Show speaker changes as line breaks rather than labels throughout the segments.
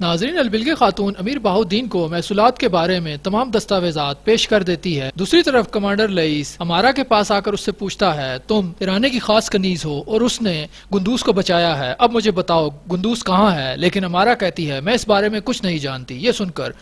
नाजरीन अलबिलगे खातून अमीर बहाउद्दीन को महसूलत के बारे में तमाम दस्तावेजात पेश कर देती है दूसरी तरफ कमांडर लईस हमारा के पास आकर उससे पूछता है तुम ईरानी की खास कनीज हो और उसने गुंदूस को बचाया है अब मुझे बताओ गुंदूस कहाँ है लेकिन हमारा कहती है मैं इस बारे में कुछ नहीं जानती ये सुनकर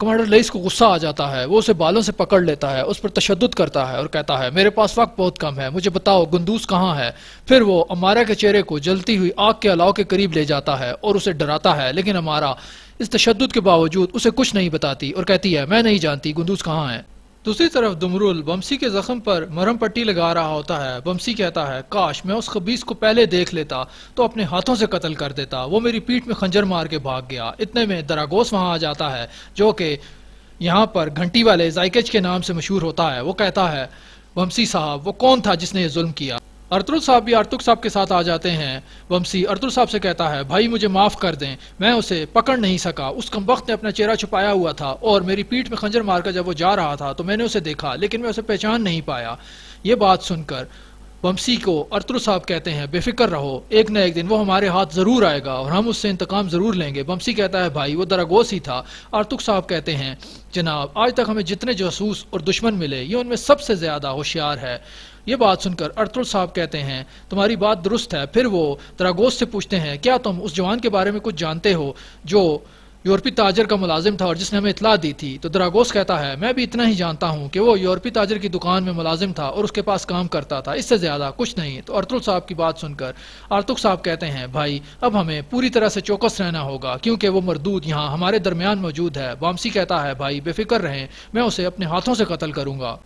कमांडर लईस को गुस्सा आ जाता है वो उसे बालों से पकड़ लेता है उस पर तशद करता है और कहता है मेरे पास वक्त बहुत कम है मुझे बताओ गुंदूस कहाँ है फिर वो अमारा के चेहरे को जलती हुई आग के अलाव के करीब ले जाता है और उसे डराता है लेकिन अमारा इस तशद के बावजूद उसे कुछ नहीं बताती और कहती है मैं नहीं जानती गुंदूस कहाँ है दूसरी तरफ दुमरुल बमसी के जख्म पर मरम पट्टी लगा रहा होता है बमसी कहता है काश मैं उस खबीस को पहले देख लेता तो अपने हाथों से कत्ल कर देता वो मेरी पीठ में खंजर मार के भाग गया इतने में दरागोस वहां आ जाता है जो कि यहाँ पर घंटी वाले जायकेज के नाम से मशहूर होता है वो कहता है बमसी साहब वो कौन था जिसने ये जुल्म किया अर्तुल साहब भी अर्तुक साहब के साथ आ जाते हैं वंशी अर्तुल साहब से कहता है भाई मुझे माफ़ कर दें मैं उसे पकड़ नहीं सका उस कम वक्त ने अपना चेहरा छुपाया हुआ था और मेरी पीठ में खंजर मारकर जब वो जा रहा था तो मैंने उसे देखा लेकिन मैं उसे पहचान नहीं पाया ये बात सुनकर वंशी को अर्तुल साहब कहते हैं बेफिक्र रहो एक न एक दिन वो हमारे हाथ ज़रूर आएगा और हम उससे इंतकाम ज़रूर लेंगे वंशी कहता है भाई वो दरागोस ही था अर्तुक साहब कहते हैं जनाब आज तक हमें जितने जासूस और दुश्मन मिले ये उनमें सबसे ज़्यादा होशियार है ये बात सुनकर अर्तुल साहब कहते हैं तुम्हारी बात दुरुस्त है फिर वो तरागोश से पूछते हैं क्या तुम उस जवान के बारे में कुछ जानते हो जो यूरोपी ताजर का मुलाजिम था और जिसने हमें इतला दी थी तो दरागोस कहता है मैं भी इतना ही जानता हूँ कि वो यूरोपी ताजर की दुकान में मुलाजिम था और उसके पास काम करता था इससे ज़्यादा कुछ नहीं तो अर्तुल साहब की बात सुनकर आर्तुक साहब कहते हैं भाई अब हमें पूरी तरह से चौकस रहना होगा क्योंकि वो मरदूद यहाँ हमारे दरमियान मौजूद है बामसी कहता है भाई बेफिक्र रहे मैं उसे अपने हाथों से कतल करूंगा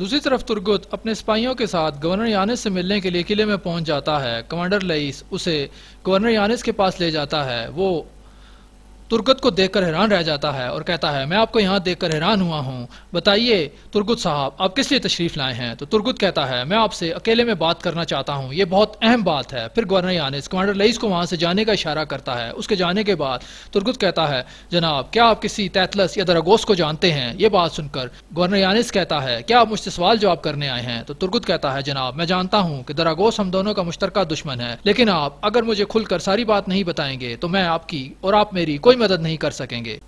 दूसरी तरफ तुर्गुत अपने सिपाहियों के साथ गवर्नर यानिस से मिलने के लिए किले में पहुंच जाता है कमांडर लईस उसे गवर्नर यानिस के पास ले जाता है वो तुर्गत को देखकर हैरान रह जाता है और कहता है मैं आपको यहाँ देखकर हैरान हुआ हूँ बताइए तुर्गुत साहब आप किस लिए तशरीफ़ लाए हैं तो तुर्गुत कहता है मैं आपसे अकेले में बात करना चाहता हूँ ये बहुत अहम बात है फिर गवर्नर यानिस कमांडर लईस को वहाँ से जाने का इशारा करता है उसके जाने के बाद तुर्गुत कहता है जनाब क्या आप किसी तैतलस या दरागोस को जानते हैं ये बात सुनकर गवर्नर यानिस कहता है क्या आप मुझसे सवाल जवाब करने आए हैं तो तुर्गुत कहता है जनाब मैं जानता हूँ कि दरागोस हम दोनों का मुश्तर दुश्मन है लेकिन आप अगर मुझे खुलकर सारी बात नहीं बताएंगे तो मैं आपकी और आप मेरी कोई मदद नहीं कर सकेंगे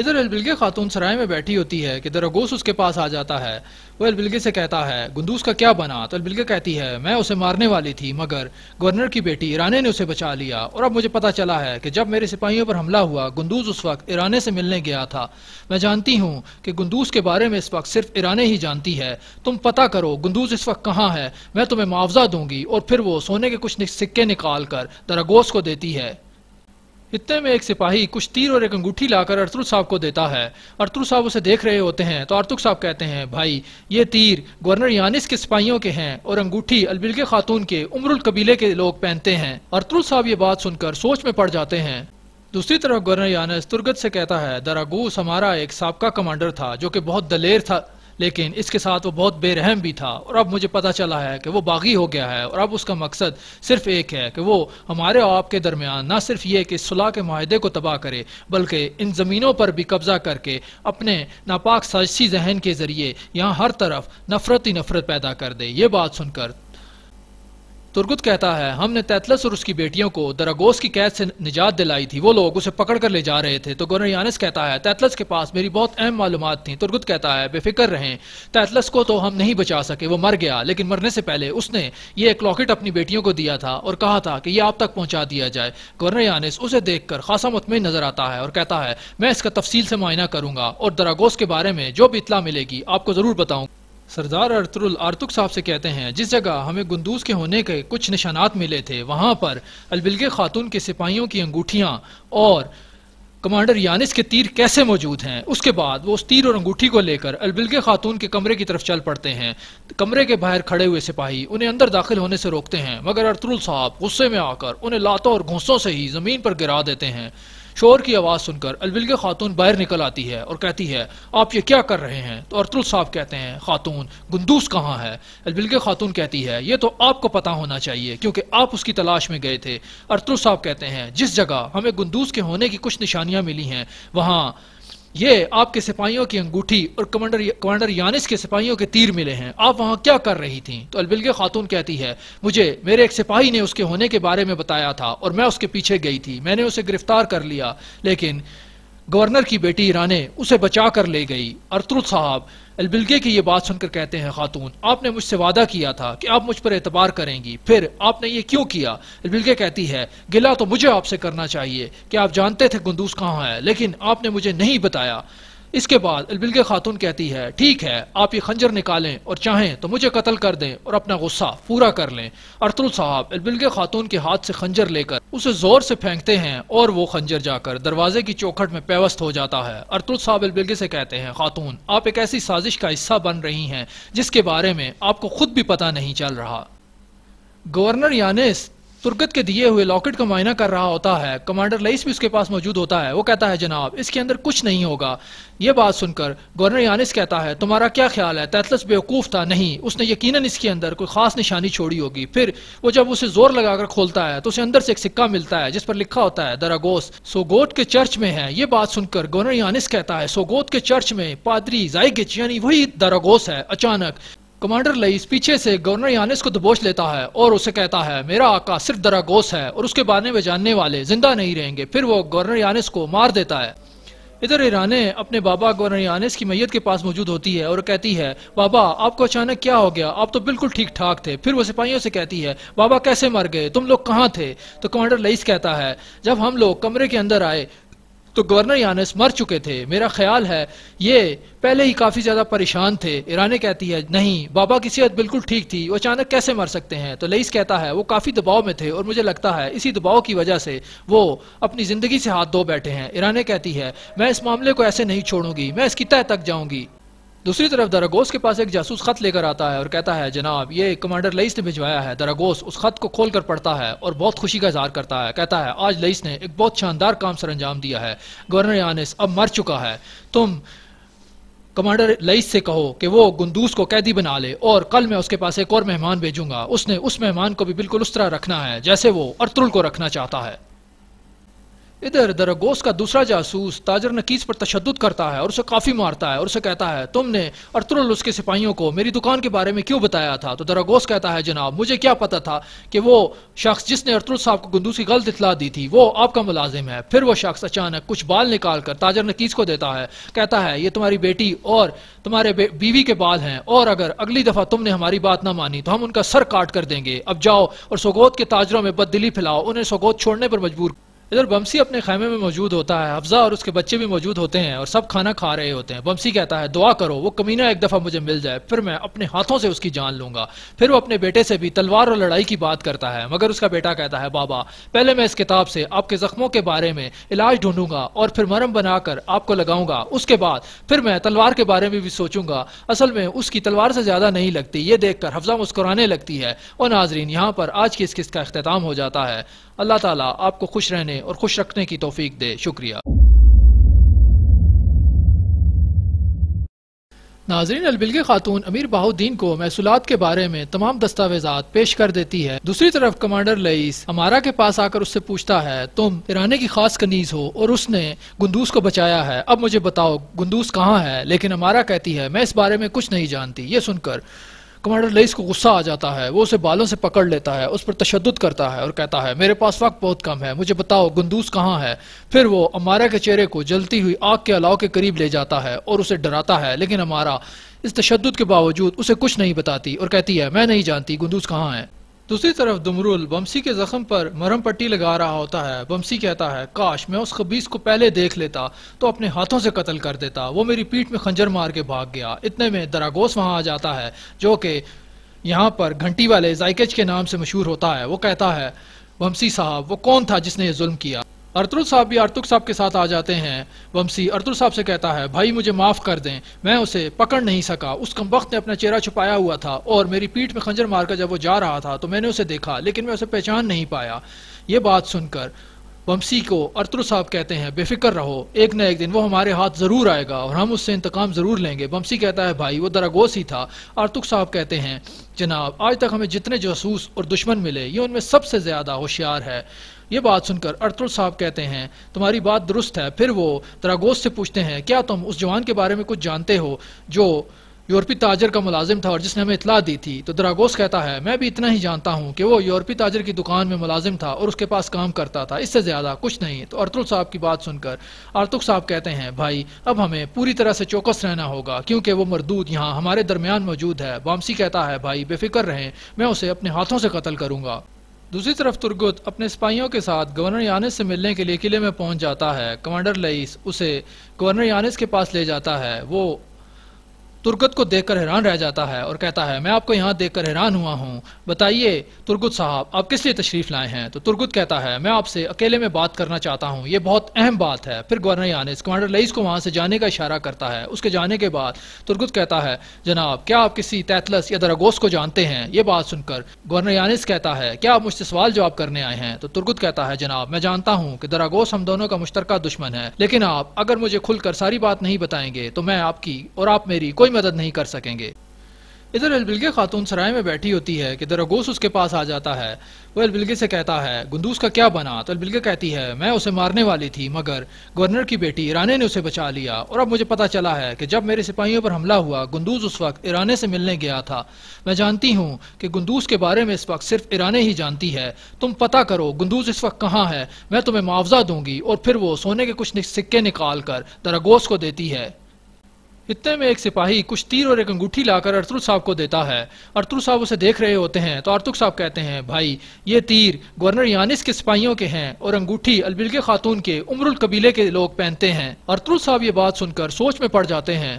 इधर अलबिलगे खातून सराय में बैठी होती है कि दरगोस उसके पास आ जाता है वो अलबिलगे से कहता है गुंदूस का क्या बना तो अलबिलगे कहती है मैं उसे मारने वाली थी मगर गवर्नर की बेटी ईराने ने उसे बचा लिया और अब मुझे पता चला है कि जब मेरे सिपाहियों पर हमला हुआ गुंदूस उस वक्त ईराने से मिलने गया था मैं जानती हूँ कि गुंदूस के बारे में इस वक्त सिर्फ ईराने ही जानती है तुम पता करो गुंदूस इस वक्त कहाँ है मैं तुम्हें मुआवजा दूंगी और फिर वो सोने के कुछ सिक्के निकाल कर दरागोस को देती है इतने में एक सिपाही कुछ तीर और एक अंगूठी लाकर अर्तुल साहब को देता है अर्तुल साहब उसे देख रहे होते हैं तो अर्तुक साहब कहते हैं भाई ये तीर गवर्नर यानिस के सिपाहियों के हैं और अंगूठी के खातून के उमरुल कबीले के लोग पहनते हैं अर्तुल साहब ये बात सुनकर सोच में पड़ जाते हैं दूसरी तरफ गवर्नर यानस तुर्गत से कहता है दरागूस हमारा एक सबका कमांडर था जो कि बहुत दलेर था लेकिन इसके साथ वो बहुत बेरहम भी था और अब मुझे पता चला है कि वो बागी हो गया है और अब उसका मकसद सिर्फ एक है कि वो हमारे और आपके दरमियान ना सिर्फ ये कि सुलह के माहदे को तबाह करे बल्कि इन ज़मीनों पर भी कब्ज़ा करके अपने नापाक साजिशी जहन के ज़रिए यहाँ हर तरफ नफरत ही नफरत पैदा कर दे ये बात सुनकर तुर्गुत कहता है हमने तैतलस और उसकी बेटियों को दरागोस की कैद से निजात दिलाई थी वो लोग उसे पकड़ कर ले जा रहे थे तो गोनरियानस कहता है तैतलस के पास मेरी बहुत अहम मालूम थी तुर्गुत कहता है बेफिक्र रहें तैतलस को तो हम नहीं बचा सके वो मर गया लेकिन मरने से पहले उसने ये एक लॉकेट अपनी बेटियों को दिया था और कहा था कि यह आप तक पहुँचा दिया जाए गोनरियानस उसे देख कर खासा मुतमिन नजर आता है और कहता है मैं इसका तफसील से मुआयना करूंगा और दरागोस के बारे में जो भी इतला मिलेगी आपको ज़रूर बताऊँ सरदार अर्तुल आरतुक साहब से कहते हैं जिस जगह हमें गुंदूज के होने के कुछ निशानात मिले थे वहाँ पर अलबिलगे खातून के सिपाहियों की अंगूठियाँ और कमांडर यानिस के तीर कैसे मौजूद हैं उसके बाद वो उस तीर और अंगूठी को लेकर अलबिलगे खातून के कमरे की तरफ चल पड़ते हैं कमरे के बाहर खड़े हुए सिपाही उन्हें अंदर दाखिल होने से रोकते हैं मगर अर्तुल साहब गुस्से में आकर उन्हें लातों और घोंसों से ही ज़मीन पर गिरा देते हैं शोर की आवाज़ सुनकर अलविल के खातून बाहर निकल आती है और कहती है आप ये क्या कर रहे हैं तो अरतुल साहब कहते हैं खातून गुंदूस कहाँ है अलविल के खातून कहती है ये तो आपको पता होना चाहिए क्योंकि आप उसकी तलाश में गए थे अरतुल साहब कहते हैं जिस जगह हमें गुंदूस के होने की कुछ निशानियां मिली हैं वहां ये आपके सिपाहियों की अंगूठी और कमांडर कमांडर यानिस के सिपाहियों के तीर मिले हैं आप वहां क्या कर रही थी तो अलबिलगे खातून कहती है मुझे मेरे एक सिपाही ने उसके होने के बारे में बताया था और मैं उसके पीछे गई थी मैंने उसे गिरफ्तार कर लिया लेकिन गवर्नर की बेटी ईराने उसे बचा कर ले गई अरतुल साहब अलबिलगे की ये बात सुनकर कहते हैं खातून आपने मुझसे वादा किया था कि आप मुझ पर एतबार करेंगी फिर आपने ये क्यों किया अलबिलगे कहती है गिला तो मुझे आपसे करना चाहिए कि आप जानते थे गुंदूस कहाँ है लेकिन आपने मुझे नहीं बताया इसके बाद अलबिलगे खातून कहती है ठीक है आप ये खंजर निकालें और चाहें तो मुझे कत्ल कर दें और अपना गुस्सा पूरा कर लें अरतुल साहब अलबिलगे खातून के हाथ से खंजर लेकर उसे जोर से फेंकते हैं और वो खंजर जाकर दरवाजे की चौखट में पेवस्त हो जाता है अरतुल साहब अलबिलगे से कहते हैं खातून आप एक ऐसी साजिश का हिस्सा बन रही हैं जिसके बारे में आपको खुद भी पता नहीं चल रहा गवर्नर यानिस तुर्गत के दिए हुए लॉकेट का मुआयना कर रहा होता है कमांडर लईस भी उसके पास मौजूद होता है वो कहता है जनाब इसके अंदर कुछ नहीं होगा ये बात सुनकर गवर्नर यानिस कहता है तुम्हारा क्या ख्याल है तैतलस बेवकूफ़ था नहीं उसने यकीनन इसके अंदर कोई ख़ास निशानी छोड़ी होगी फिर वो जब उसे ज़ोर लगाकर खोलता है तो उसे अंदर से एक सिक्का मिलता है जिस पर लिखा होता है दरागोस सोगोत के चर्च में है ये बात सुनकर गवर्नर यानिस कहता है सोगोत के चर्च में पादरी जाइगिच यानी वही दरागोस है अचानक कमांडर लईस पीछे से गवर्नर यानिस को दबोच लेता है और उसे कहता है मेरा आका सिर्फ दरागोस है और उसके बारे में जानने वाले जिंदा नहीं रहेंगे फिर वो गवर्नर यानिस को मार देता है इधर ईराने अपने बाबा गवर्नर यानिस की मैयत के पास मौजूद होती है और कहती है बाबा आपको अचानक क्या हो गया आप तो बिल्कुल ठीक ठाक थे फिर वो सिपाहियों से कहती है बाबा कैसे मर गए तुम लोग कहाँ थे तो कमांडर लईस कहता है जब हम लोग कमरे के अंदर आए तो गवर्नर यानस मर चुके थे मेरा ख्याल है ये पहले ही काफ़ी ज़्यादा परेशान थे ईरानी कहती है नहीं बाबा की सेहत बिल्कुल ठीक थी वो अचानक कैसे मर सकते हैं तो लईस कहता है वो काफ़ी दबाव में थे और मुझे लगता है इसी दबाव की वजह से वो अपनी ज़िंदगी से हाथ धो बैठे हैं ईरानी कहती है मैं इस मामले को ऐसे नहीं छोड़ूंगी मैं इसकी तय तक जाऊंगी दूसरी तरफ दरागोस के पास एक जासूस खत लेकर आता है और कहता है जनाब ये कमांडर लईस ने भिजवाया है दरागोस उस खत को खोल कर पढ़ता है और बहुत खुशी का इजहार करता है कहता है आज लईस ने एक बहुत शानदार काम सर अंजाम दिया है गवर्नर यानिस अब मर चुका है तुम कमांडर लईस से कहो कि वो गुंदूस को कैदी बना ले और कल मैं उसके पास एक और मेहमान भेजूंगा उसने उस मेहमान को भी बिल्कुल उस तरह रखना है जैसे वो अर्तुल को रखना चाहता है इधर दरगोश का दूसरा जासूस ताजर नकीस पर तशद करता है और उसे काफ़ी मारता है और उसे कहता है तुमने अर्तुल उसके सिपाहियों को मेरी दुकान के बारे में क्यों बताया था तो दरगोस कहता है जनाब मुझे क्या पता था कि वो शख्स जिसने अर्तुल साहब को गुंदूस की गलत इतला दी थी वो आपका मुलाजिम है फिर वो शख्स अचानक कुछ बाल निकाल कर ताजर नकीस को देता है कहता है ये तुम्हारी बेटी और तुम्हारे बीवी के बाल हैं और अगर अगली दफ़ा तुमने हमारी बात ना मानी तो हम उनका सर काट कर देंगे अब जाओ और सोगोत के ताजरों में बद फैलाओ उन्हें सोगोत छोड़ने पर मजबूर इधर बमसी अपने खैमे में मौजूद होता है अफजा और उसके बच्चे भी मौजूद होते हैं और सब खाना खा रहे होते हैं बमसी कहता है दुआ करो वो कमीना एक दफ़ा मुझे मिल जाए फिर मैं अपने हाथों से उसकी जान लूंगा फिर वो अपने बेटे से भी तलवार और लड़ाई की बात करता है मगर उसका बेटा कहता है बाबा पहले मैं इस किताब से आपके जख्मों के बारे में इलाज ढूंढूंगा और फिर मरम बनाकर आपको लगाऊंगा उसके बाद फिर मैं तलवार के बारे में भी सोचूंगा असल में उसकी तलवार से ज़्यादा नहीं लगती ये देखकर हफ्जा मुस्कुराने लगती है और नाजरीन यहाँ पर आज की इस किस्त का अख्ताम हो जाता है अल्लाह ताला आपको खुश रहने और खुश रखने की तोफीक दे शुक्रिया नाजरीन अलबिल खातून अमीर बहाउद्दीन को महसूलत के बारे में तमाम दस्तावेजात पेश कर देती है दूसरी तरफ कमांडर लईस हमारा के पास आकर उससे पूछता है तुम तिराने की खास कनीज हो और उसने गुंदूस को बचाया है अब मुझे बताओ गुंदूस कहाँ है लेकिन हमारा कहती है मैं इस बारे में कुछ नहीं जानती ये सुनकर कमांडर लईस को गुस्सा आ जाता है वो उसे बालों से पकड़ लेता है उस पर तशद करता है और कहता है मेरे पास वक्त बहुत कम है मुझे बताओ गुंदूस कहाँ है फिर वो अमारा के चेहरे को जलती हुई आग के अलाव के करीब ले जाता है और उसे डराता है लेकिन अमारा इस तशद के बावजूद उसे कुछ नहीं बताती और कहती है मैं नहीं जानती गुंदूस कहाँ है दूसरी तरफ दुमरुल बमसी के जख्म पर मरम पट्टी लगा रहा होता है बमसी कहता है काश मैं उस खबीस को पहले देख लेता तो अपने हाथों से कत्ल कर देता वो मेरी पीठ में खंजर मार के भाग गया इतने में दरागोस वहाँ आ जाता है जो कि यहाँ पर घंटी वाले जायकेज के नाम से मशहूर होता है वो कहता है बमसी साहब वो कौन था जिसने ये जुल्म किया अर्तुल साहब भी अर्तुक साहब के साथ आ जाते हैं वमसी अर्तुल साहब से कहता है भाई मुझे माफ़ कर दें मैं उसे पकड़ नहीं सका उस कम वक्त ने अपना चेहरा छुपाया हुआ था और मेरी पीठ में खंजर मारकर जब वो जा रहा था तो मैंने उसे देखा लेकिन मैं उसे पहचान नहीं पाया ये बात सुनकर वमसी को अर्तुल साहब कहते हैं बेफिक्र रहो एक न एक दिन वो हमारे हाथ ज़रूर आएगा और हम उससे इंतकाम ज़रूर लेंगे वमसी कहता है भाई वो दरागोस ही था अर्तुक साहब कहते हैं जनाब आज तक हमें जितने जासूस और दुश्मन मिले ये उनमें सबसे ज़्यादा होशियार है ये बात सुनकर अर्तुल साहब कहते हैं तुम्हारी बात दुरुस्त है फिर वो तरागोश से पूछते हैं क्या तुम उस जवान के बारे में कुछ जानते हो जो यूरोपी ताजर का मुलाजिम था और जिसने हमें इतला दी थी तो दरागोस कहता है मैं भी इतना ही जानता हूँ कि वो यूरोपी ताजर की दुकान में मुलाजिम था और उसके पास काम करता था इससे ज़्यादा कुछ नहीं तो अर्तुल साहब की बात सुनकर अर्तुल साहब कहते हैं भाई अब हमें पूरी तरह से चौकस रहना होगा क्योंकि वो मरदूद यहाँ हमारे दरमियान मौजूद है बामसी कहता है भाई बेफिक्र रहे मैं उसे अपने हाथों से कतल करूंगा दूसरी तरफ तुर्गुत अपने सिपाहियों के साथ गवर्नर यानिस से मिलने के लिए किले में पहुंच जाता है कमांडर लईस उसे गवर्नर यानिस के पास ले जाता है वो तुर्गत को देखकर हैरान रह जाता है और कहता है मैं आपको यहाँ देखकर हैरान हुआ हूँ बताइए तुर्गुत साहब आप किस लिए तशरीफ़ लाए हैं तो तुर्गुत कहता है मैं आपसे अकेले में बात करना चाहता हूँ ये बहुत अहम बात है फिर गवर्नर यानिस कमांडर लईस को वहाँ से जाने का इशारा करता है उसके जाने के बाद तुर्गुत कहता है जनाब क्या आप किसी तैतलस या दरागोस को जानते हैं ये बात सुनकर गवर्नर यानिस कहता है क्या आप मुझसे सवाल जवाब करने आए हैं तो तुर्गुत कहता है जनाब मैं जानता हूँ कि दरागोस हम दोनों का मुश्तरका दुश्मन है लेकिन आप अगर मुझे खुलकर सारी बात नहीं बताएंगे तो मैं आपकी और आप मेरी कोई मदद नहीं कर सकेंगे इधर अलबिलगे खातून सराय में बैठी होती है कि दरगोस उसके पास आ जाता है वह अलबिलगे से कहता है गुंदूस का क्या बना तो अलबिलगे कहती है मैं उसे मारने वाली थी मगर गवर्नर की बेटी ईराने ने उसे बचा लिया और अब मुझे पता चला है कि जब मेरे सिपाहियों पर हमला हुआ गुंदूस उस वक्त ईराने से मिलने गया था मैं जानती हूँ कि गुंदूस के बारे में इस वक्त सिर्फ ईराने ही जानती है तुम पता करो गुंदूस इस वक्त कहाँ है मैं तुम्हें मुआवजा दूंगी और फिर वो सोने के कुछ सिक्के निकाल कर दरगोस को देती है इतने में एक सिपाही कुछ तीर और एक अंगूठी लाकर अर्तुल साहब को देता है अर्तुल साहब उसे देख रहे होते हैं तो अर्तुक साहब कहते हैं भाई ये तीर गवर्नर यानिस के सिपाहियों के हैं और अंगूठी अलबिल के खातून के उमरुल कबीले के लोग पहनते हैं अर्तुल साहब ये बात सुनकर सोच में पड़ जाते हैं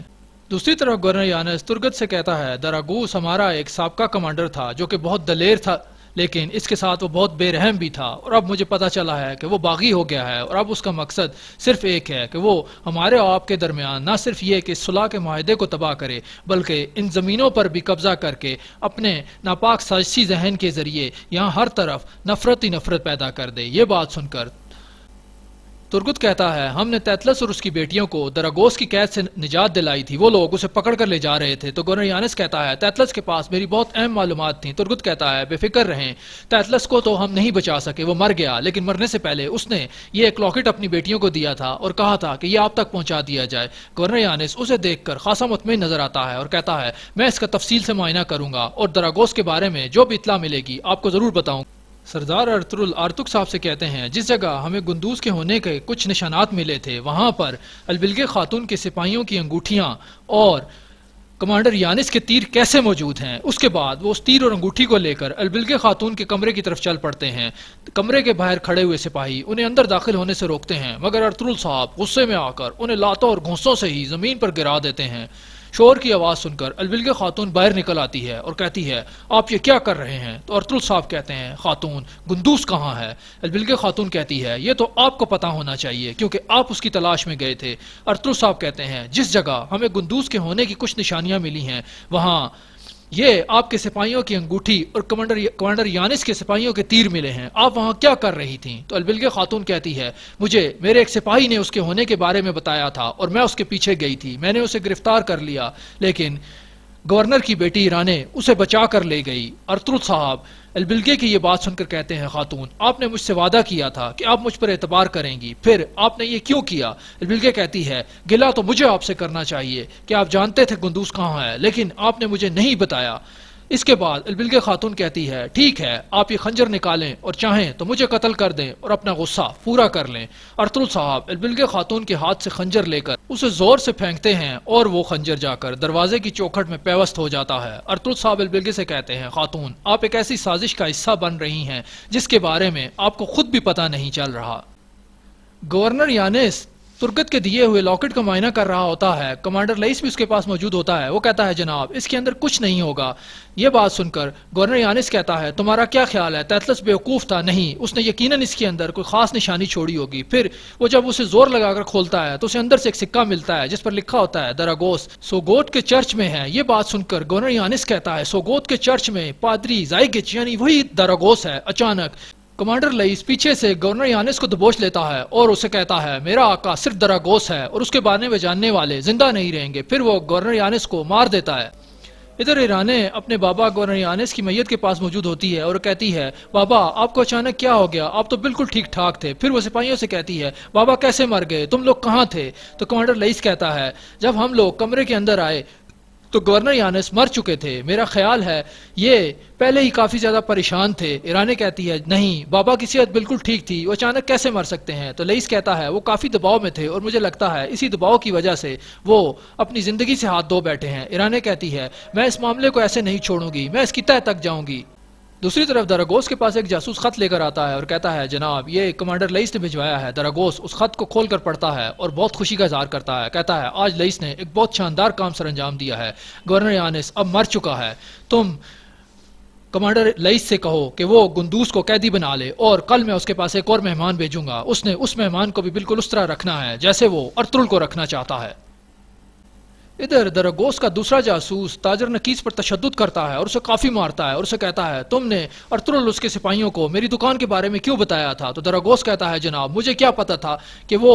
दूसरी तरफ गवर्नर यानिस तुर्गत से कहता है दरागूस हमारा एक सबका कमांडर था जो कि बहुत दलेर था लेकिन इसके साथ वो बहुत बेरहम भी था और अब मुझे पता चला है कि वो बागी हो गया है और अब उसका मकसद सिर्फ एक है कि वो हमारे आपके दरमियान ना सिर्फ ये कि सुलह के माहदे को तबाह करे बल्कि इन ज़मीनों पर भी कब्ज़ा करके अपने नापाक साजिशी जहन के ज़रिए यहाँ हर तरफ नफ़रत ही नफ़रत पैदा कर दे ये बात सुनकर तुर्गुत कहता है हमने तैतलस और उसकी बेटियों को दरागोस की कैद से निजात दिलाई थी वो लोग उसे पकड़ कर ले जा रहे थे तो गोनरियानस कहता है तैतलस के पास मेरी बहुत अहम मालूम थी तुर्गुत कहता है बेफिक्र रहें तैतलस को तो हम नहीं बचा सके वो मर गया लेकिन मरने से पहले उसने ये एक लॉकेट अपनी बेटियों को दिया था और कहा था कि यह आप तक पहुंचा दिया जाए यानिस उसे देख कर खासा मुतमिन नजर आता है और कहता है मैं इसका तफसील से मुआयना करूंगा और दरागोस के बारे में जो भी इतला मिलेगी आपको ज़रूर बताऊँ सरदार अर्तुल आर्तुक साहब से कहते हैं जिस जगह हमें गुंदूस के होने के कुछ निशानात मिले थे वहाँ पर अलबिलगे खातून के सिपाहियों की अंगूठियाँ और कमांडर यानिस के तीर कैसे मौजूद हैं उसके बाद वो उस तीर और अंगूठी को लेकर अलबिलगे खातून के कमरे की तरफ चल पड़ते हैं कमरे के बाहर खड़े हुए सिपाही उन्हें अंदर दाखिल होने से रोकते हैं मगर अर्तुल साहब गुस्से में आकर उन्हें लातों और घूसों से ही ज़मीन पर गिरा देते हैं शोर की आवाज़ सुनकर अलविल के खातून बाहर निकल आती है और कहती है आप ये क्या कर रहे हैं तो अरतुल साहब कहते हैं खातून गुंदूस कहाँ है अलविल के खातून कहती है ये तो आपको पता होना चाहिए क्योंकि आप उसकी तलाश में गए थे अरतुल साहब कहते हैं जिस जगह हमें गुंदूस के होने की कुछ निशानियाँ मिली हैं वहाँ ये आपके सिपाहियों की अंगूठी और कमांडर कमांडर यानिस के सिपाहियों के तीर मिले हैं आप वहाँ क्या कर रही थी तो अलबिल खातून कहती है मुझे मेरे एक सिपाही ने उसके होने के बारे में बताया था और मैं उसके पीछे गई थी मैंने उसे गिरफ्तार कर लिया लेकिन गवर्नर की बेटी ईराने उसे बचा कर ले गई अरतुल साहब अलबिलगे की यह बात सुनकर कहते हैं खातून आपने मुझसे वादा किया था कि आप मुझ पर एतबार करेंगी फिर आपने ये क्यों किया अलबिलगे कहती है गिला तो मुझे आपसे करना चाहिए कि आप जानते थे गुंदूस कहाँ है लेकिन आपने मुझे नहीं बताया इसके बाद अलबिल खातून कहती है ठीक है आप ये खंजर निकालें और चाहें तो मुझे कत्ल कर दें और अपना गुस्सा पूरा कर लें अरतुल साहब अलबिल खातून के हाथ से खंजर लेकर उसे जोर से फेंकते हैं और वो खंजर जाकर दरवाजे की चौखट में पेवस्त हो जाता है अरतुल साहब अलबिल से कहते हैं खातून आप एक ऐसी साजिश का हिस्सा बन रही हैं जिसके बारे में आपको खुद भी पता नहीं चल रहा गवर्नर यानिस तुर्कत के दिए हुए लॉकेट का मुआयना कर रहा होता है कमांडर लईस भी उसके पास मौजूद होता है वो कहता है जनाब इसके अंदर कुछ नहीं होगा ये बात सुनकर गवर्नर यानिस कहता है तुम्हारा क्या ख्याल है तैतलस बेवकूफ़ था नहीं उसने यकीनन इसके अंदर कोई ख़ास निशानी छोड़ी होगी फिर वो जब उसे ज़ोर लगाकर खोलता है तो उसे अंदर से एक सिक्का मिलता है जिस पर लिखा होता है दरागोस सोगोट के चर्च में है ये बात सुनकर गवर्नर यानिस कहता है सोगोत के चर्च में पादरी जायगिच यानी वही दरागोस है अचानक कमांडर लईस पीछे से गवर्नर यानिस को दबोच लेता है और उसे कहता है मेरा आका सिर्फ दरागोस है और उसके बारे में जानने वाले जिंदा नहीं रहेंगे फिर वो गवर्नर यानिस को मार देता है इधर ईरान अपने बाबा गवर्नर यानिस की मैयत के पास मौजूद होती है और कहती है बाबा आपको अचानक क्या हो गया आप तो बिल्कुल ठीक ठाक थे फिर वो सिपाहियों से कहती है बाबा कैसे मर गए तुम लोग कहाँ थे तो कमांडर लईस कहता है जब हम लोग कमरे के अंदर आए तो गवर्नर यानस मर चुके थे मेरा ख्याल है ये पहले ही काफ़ी ज़्यादा परेशान थे ईरानी कहती है नहीं बाबा की सेहत बिल्कुल ठीक थी वो अचानक कैसे मर सकते हैं तो लईस कहता है वो काफ़ी दबाव में थे और मुझे लगता है इसी दबाव की वजह से वो अपनी ज़िंदगी से हाथ धो बैठे हैं ईरानी कहती है मैं इस मामले को ऐसे नहीं छोड़ूंगी मैं इसकी तय तक जाऊंगी दूसरी तरफ दरागोस के पास एक जासूस खत लेकर आता है और कहता है जनाब ये कमांडर लईस ने भिजवाया है दरागोस उस खत को खोल कर पढ़ता है और बहुत खुशी का इजहार करता है कहता है आज लईस ने एक बहुत शानदार काम सर अंजाम दिया है गवर्नर यानिस अब मर चुका है तुम कमांडर लईस से कहो कि वो गुंदूस को कैदी बना ले और कल मैं उसके पास एक और मेहमान भेजूंगा उसने उस मेहमान को भी बिल्कुल उस तरह रखना है जैसे वो अर्तुल को रखना चाहता है इधर दरगोस का दूसरा जासूस ताजर नकीस पर तशद करता है और उसे काफ़ी मारता है और उसे कहता है तुमने अर्तुल उसके सिपाहियों को मेरी दुकान के बारे में क्यों बताया था तो दरगोस कहता है जनाब मुझे क्या पता था कि वो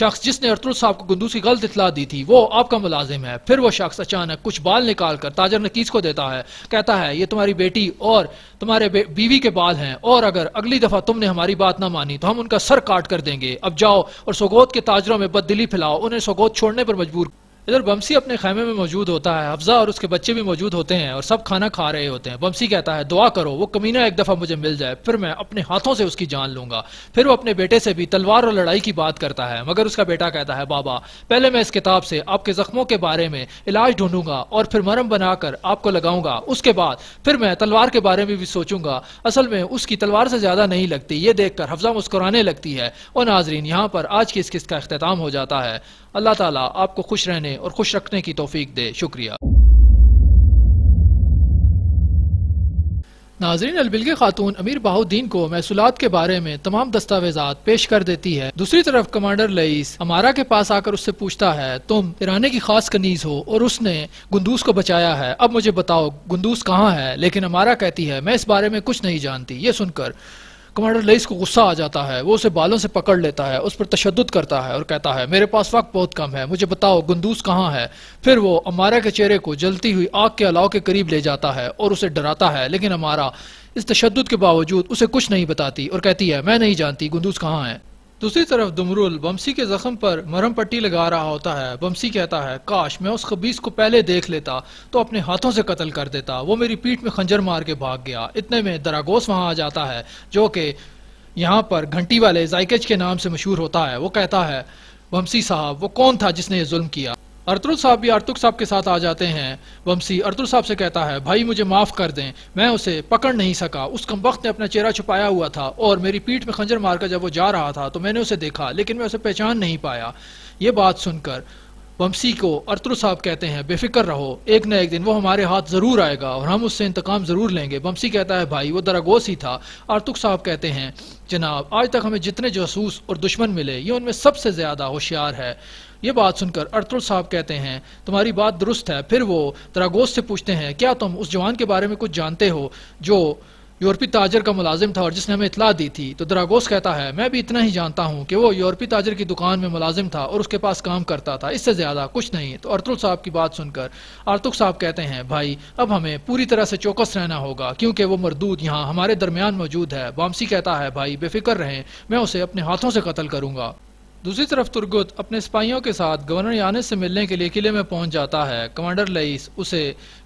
शख्स जिसने अर्तुल साहब को गुंदूस की गलत इतला दी थी वो आपका मुलाजिम है फिर वो शख्स अचानक कुछ बाल निकाल कर ताजर नकीस को देता है कहता है ये तुम्हारी बेटी और तुम्हारे बीवी के बाल हैं और अगर अगली दफ़ा तुमने हमारी बात ना मानी तो हम उनका सर काट कर देंगे अब जाओ और सौगोत के ताजरों में बद फैलाओ उन्हें सौगोत छोड़ने पर मजबूर इधर बमसी अपने खैमे में मौजूद होता है अफजा और उसके बच्चे भी मौजूद होते हैं और सब खाना खा रहे होते हैं बमसी कहता है दुआ करो वो कमीना एक दफ़ा मुझे मिल जाए फिर मैं अपने हाथों से उसकी जान लूंगा फिर वो अपने बेटे से भी तलवार और लड़ाई की बात करता है मगर उसका बेटा कहता है बाबा पहले मैं इस किताब से आपके जख्मों के बारे में इलाज ढूंढूंगा और फिर मरम बनाकर आपको लगाऊंगा उसके बाद फिर मैं तलवार के बारे में भी सोचूंगा असल में उसकी तलवार से ज़्यादा नहीं लगती ये देखकर हफ्जा मुस्कुराने लगती है और नाजरीन यहाँ पर आज की इस किस्त का अख्ताम हो जाता है अल्लाह ताला आपको खुश रहने और खुश रखने की तोफीक दे शुक्रिया नाजरीन अलबिलगे खातून अमीर बहाउद्दीन को महसूलत के बारे में तमाम दस्तावेजात पेश कर देती है दूसरी तरफ कमांडर लईस हमारा के पास आकर उससे पूछता है तुम ईरानी की खास कनीज हो और उसने गुंदूस को बचाया है अब मुझे बताओ गुंदूस कहाँ है लेकिन हमारा कहती है मैं इस बारे में कुछ नहीं जानती ये सुनकर कमांडर लईस को गुस्सा आ जाता है वो उसे बालों से पकड़ लेता है उस पर तशद करता है और कहता है मेरे पास वक्त बहुत कम है मुझे बताओ गुंदूस कहाँ है फिर वो अमारा के चेहरे को जलती हुई आग के अलाव के करीब ले जाता है और उसे डराता है लेकिन अमारा इस तशद के बावजूद उसे कुछ नहीं बताती और कहती है मैं नहीं जानती गुंदूस कहाँ है दूसरी तरफ दुमरुल बमसी के जख्म पर मरम पट्टी लगा रहा होता है बमसी कहता है काश मैं उस खबीस को पहले देख लेता तो अपने हाथों से कत्ल कर देता वो मेरी पीठ में खंजर मार के भाग गया इतने में दरागोस वहाँ आ जाता है जो कि यहाँ पर घंटी वाले जायकेज के नाम से मशहूर होता है वो कहता है बमसी साहब वो कौन था जिसने ये जुल्म किया अर्तुल साहब भी अर्तुक साहब के साथ आ जाते हैं वंशी अर्तुल साहब से कहता है भाई मुझे माफ़ कर दें मैं उसे पकड़ नहीं सका उस कम वक्त ने अपना चेहरा छुपाया हुआ था और मेरी पीठ में खंजर मारकर जब वो जा रहा था तो मैंने उसे देखा लेकिन मैं उसे पहचान नहीं पाया ये बात सुनकर वंशी को अर्तुल साहब कहते हैं बेफिक्र रहो एक न एक दिन वो हमारे हाथ ज़रूर आएगा और हम उससे इंतकाम ज़रूर लेंगे वंशी कहता है भाई वो दरागोस ही था अर्तुक साहब कहते हैं जनाब आज तक हमें जितने जासूस और दुश्मन मिले ये उनमें सबसे ज़्यादा होशियार है ये बात सुनकर अर्तुल साहब कहते हैं तुम्हारी बात दुरुस्त है फिर वो तरागोश से पूछते हैं क्या तुम उस जवान के बारे में कुछ जानते हो जो यूरोपी ताजर का मुलाजिम था और जिसने हमें इतला दी थी तो दरागोस कहता है मैं भी इतना ही जानता हूँ कि वो यूरोपी ताजर की दुकान में मुलाजिम था और उसके पास काम करता था इससे ज़्यादा कुछ नहीं तो अर्तुल साहब की बात सुनकर आर्तुक साहब कहते हैं भाई अब हमें पूरी तरह से चौकस रहना होगा क्योंकि वो मरदूद यहाँ हमारे दरमियान मौजूद है बामसी कहता है भाई बेफिक्र रहे मैं उसे अपने हाथों से कतल करूंगा दूसरी तरफ तुर्गुत अपने सिपाहियों के साथ गवर्नर यानिस से मिलने के लिए किले में पहुंच जाता है कमांडर लईस उसे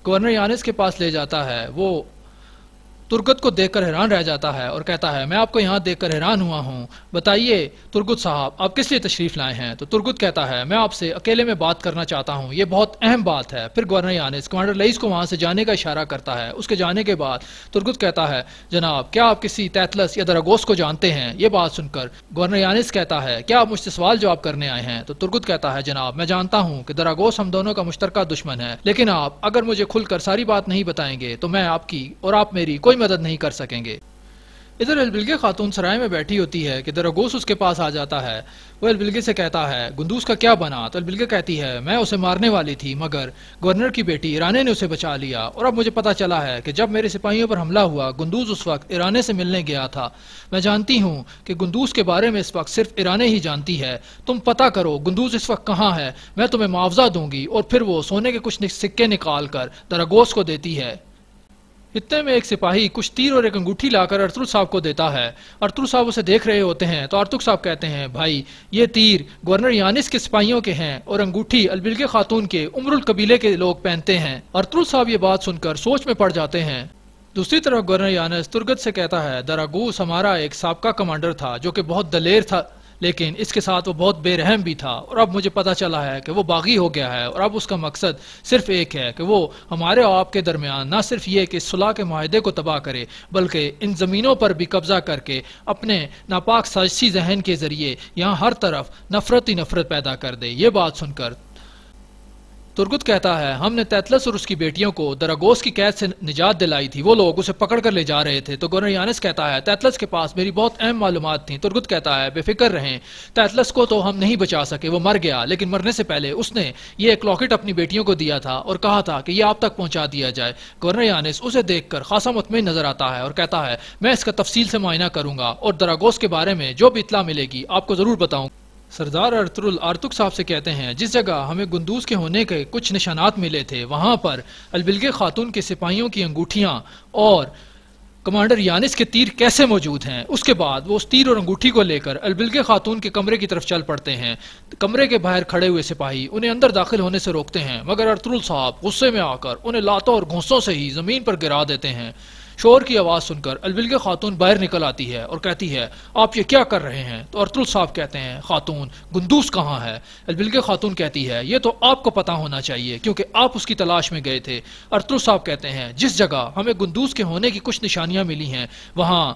गवर्नर यानिस के पास ले जाता है वो तुर्गत को देखकर हैरान रह जाता है और कहता है मैं आपको यहाँ देखकर हैरान हुआ हूँ बताइए तुर्गुत साहब आप किस लिए तशरीफ़ लाए हैं तो तुर्गुत कहता है मैं आपसे अकेले में बात करना चाहता हूँ ये बहुत अहम बात है फिर गवर्नर यानिस कमांडर लईस को वहाँ से जाने का इशारा करता है उसके जाने के बाद तुर्गुत कहता है जनाब क्या आप किसी तैतलस या दरागोस को जानते हैं ये बात सुनकर गवर्नर यानिस कहता है क्या आप मुझसे सवाल जवाब करने आए हैं तो तुर्गुत कहता है जनाब मैं जानता हूँ कि दरागोस हम दोनों का मुश्तरका दुश्मन है लेकिन आप अगर मुझे खुलकर सारी बात नहीं बताएंगे तो मैं आपकी और आप मेरी कोई मदद नहीं कर सकेंगे इधर अलबिलगे खातून सराय में बैठी होती है कि दरगोस उसके पास आ जाता है वो अलबिलगे से कहता है गुंदूस का क्या बना तो अलबिलगे कहती है मैं उसे मारने वाली थी मगर गवर्नर की बेटी ईराने ने उसे बचा लिया और अब मुझे पता चला है कि जब मेरे सिपाहियों पर हमला हुआ गुंदूस उस वक्त ईराने से मिलने गया था मैं जानती हूँ कि गुंदूस के बारे में इस वक्त सिर्फ ईराने ही जानती है तुम पता करो गुंदूस इस वक्त कहाँ है मैं तुम्हें मुआवजा दूंगी और फिर वो सोने के कुछ सिक्के निकाल कर दरगोस को देती है इतने में एक सिपाही कुछ तीर और एक अंगूठी लाकर अर्तुल साहब को देता है अर्तुल साहब उसे देख रहे होते हैं तो अर्तुक साहब कहते हैं भाई ये तीर गवर्नर यानिस के सिपाहियों के हैं और अंगूठी के खातून के उमरुल कबीले के लोग पहनते हैं अर्तुल साहब ये बात सुनकर सोच में पड़ जाते हैं दूसरी तरफ गवर्नर यानिस तुर्गत से कहता है दरागूस हमारा एक सबका कमांडर था जो कि बहुत दलेर था लेकिन इसके साथ वो बहुत बेरहम भी था और अब मुझे पता चला है कि वो बागी हो गया है और अब उसका मकसद सिर्फ एक है कि वो हमारे और आपके दरमियान ना सिर्फ ये कि सुलह के माहदे को तबाह करे बल्कि इन ज़मीनों पर भी कब्ज़ा करके अपने नापाक साजशी जहन के ज़रिए यहाँ हर तरफ नफरत ही नफरत पैदा कर दे ये बात सुनकर तुर्गुत कहता है हमने तैतलस और उसकी बेटियों को दरागोस की कैद से निजात दिलाई थी वो लोग उसे पकड़ कर ले जा रहे थे तो यानस कहता है तैतलस के पास मेरी बहुत अहम मालूम थी तुर्गुत कहता है बेफिक्र रहें तैतलस को तो हम नहीं बचा सके वो मर गया लेकिन मरने से पहले उसने ये एक लॉकेट अपनी बेटियों को दिया था और कहा था कि यह आप तक पहुँचा दिया जाए यानिस उसे देख कर खासा मुतमिन नजर आता है और कहता है मैं इसका तफसील से मुआयना करूंगा और दरागोस के बारे में जो भी इतला मिलेगी आपको ज़रूर बताऊँ सरदार अर्तुल आरतुक साहब से कहते हैं जिस जगह हमें गुंदूज के होने के कुछ निशानात मिले थे वहाँ पर अलबिलगे खातून के सिपाहियों की अंगूठियाँ और कमांडर यानिस के तीर कैसे मौजूद हैं उसके बाद वो उस तीर और अंगूठी को लेकर अलबिलगे खातून के कमरे की तरफ चल पड़ते हैं कमरे के बाहर खड़े हुए सिपाही उन्हें अंदर दाखिल होने से रोकते हैं मगर अर्तुल साहब गुस्से में आकर उन्हें लातों और घोंसों से ही जमीन पर गिरा देते हैं शोर की आवाज़ सुनकर अलविल के खातून बाहर निकल आती है और कहती है आप ये क्या कर रहे हैं तो अरतुल साहब कहते हैं खातून गुंदूस कहाँ है अलविल के खातून कहती है ये तो आपको पता होना चाहिए क्योंकि आप उसकी तलाश में गए थे अरतुल साहब कहते हैं जिस जगह हमें गुंदूस के होने की कुछ निशानियां मिली हैं वहां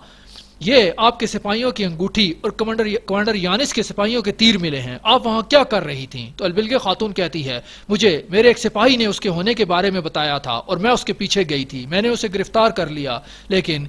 ये आपके सिपाहियों की अंगूठी और कमांडर कमांडर यानिस के सिपाहियों के तीर मिले हैं आप वहां क्या कर रही थीं? तो अलबिल के खातून कहती है मुझे मेरे एक सिपाही ने उसके होने के बारे में बताया था और मैं उसके पीछे गई थी मैंने उसे गिरफ्तार कर लिया लेकिन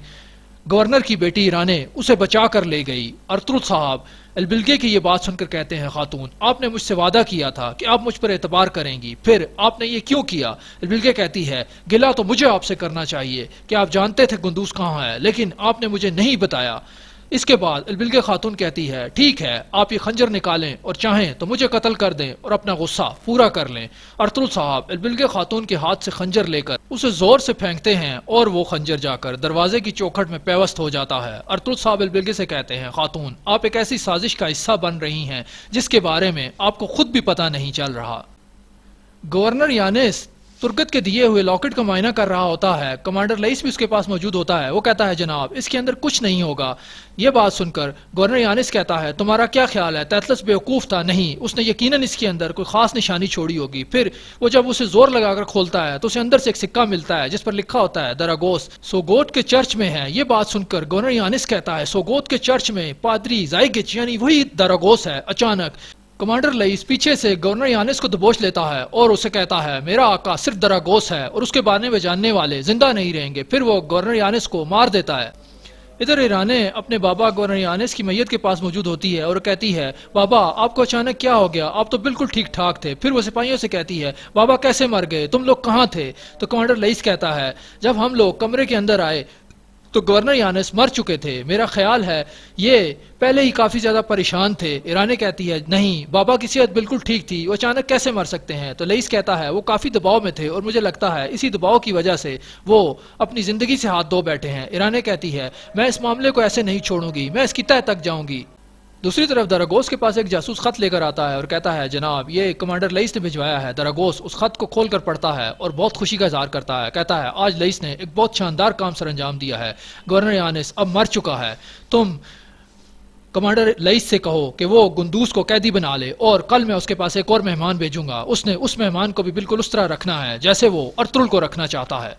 गवर्नर की बेटी ईराने उसे बचा कर ले गई अरतुल साहब अलबिलगे की ये बात सुनकर कहते हैं खातून आपने मुझसे वादा किया था कि आप मुझ पर एतबार करेंगी फिर आपने ये क्यों किया अलबिलगे कहती है गिला तो मुझे आपसे करना चाहिए कि आप जानते थे गुंदूस कहाँ है लेकिन आपने मुझे नहीं बताया इसके बाद अलबिल के खातून कहती है ठीक है आप ये खंजर निकालें और चाहें तो मुझे कत्ल कर दें और अपना गुस्सा पूरा कर लें अर्तुल साहब अलबिल के खातून के हाथ से खंजर लेकर उसे जोर से फेंकते हैं और वो खंजर जाकर दरवाजे की चौखट में पेवस्त हो जाता है अरतुल साहब अलबिलगे से कहते हैं खातून आप एक ऐसी साजिश का हिस्सा बन रही हैं जिसके बारे में आपको खुद भी पता नहीं चल रहा गवर्नर यानिस तुर्कत के दिए हुए लॉकेट का मायना कर रहा होता है कमांडर लईस भी उसके पास मौजूद होता है वो कहता है जनाब इसके अंदर कुछ नहीं होगा ये बात सुनकर गवर्नर यानिस कहता है तुम्हारा क्या ख्याल है तैतलस बेवकूफ़ था नहीं उसने यकीनन इसके अंदर कोई ख़ास निशानी छोड़ी होगी फिर वो जब उसे जोर लगाकर खोलता है तो उसे अंदर से एक सिक्का मिलता है जिस पर लिखा होता है दरागोस सोगोत के चर्च में है ये बात सुनकर गवर्नर यानिस कहता है सोगोत के चर्च में पादरी जायगिच यानी वही दरागोस है अचानक कमांडर लईस पीछे से गवर्नर यानिस को दबोच तो लेता है और उसे कहता है मेरा आका सिर्फ दरागोस है और उसके बारे में जानने वाले जिंदा नहीं रहेंगे फिर वो गवर्नर यानिस को मार देता है इधर ईराने अपने बाबा गवर्नर यानिस की मैयत के पास मौजूद होती है और कहती है बाबा आपको अचानक क्या हो गया आप तो बिल्कुल ठीक ठाक थे फिर वो सिपाहियों से कहती है बाबा कैसे मर गए तुम लोग कहाँ थे तो कमांडर लईस कहता है जब हम लोग कमरे के अंदर आए तो गवर्नर यानिस मर चुके थे मेरा ख्याल है ये पहले ही काफ़ी ज़्यादा परेशान थे ईरानी कहती है नहीं बाबा की सेहत बिल्कुल ठीक थी वो अचानक कैसे मर सकते हैं तो लईस कहता है वो काफ़ी दबाव में थे और मुझे लगता है इसी दबाव की वजह से वो अपनी ज़िंदगी से हाथ धो बैठे हैं ईरानी कहती है मैं इस मामले को ऐसे नहीं छोड़ूंगी मैं इसकी तय तक जाऊंगी दूसरी तरफ दरागोस के पास एक जासूस खत लेकर आता है और कहता है जनाब ये कमांडर लईस ने भिजवाया है दरागोस उस खत को खोल कर पढ़ता है और बहुत खुशी का इजहार करता है कहता है आज लईस ने एक बहुत शानदार काम सर अंजाम दिया है गवर्नर यानिस अब मर चुका है तुम कमांडर लईस से कहो कि वो गुंदूस को कैदी बना ले और कल मैं उसके पास एक और मेहमान भेजूंगा उसने उस मेहमान को भी बिल्कुल उस तरह रखना है जैसे वो अर्तुल को रखना चाहता है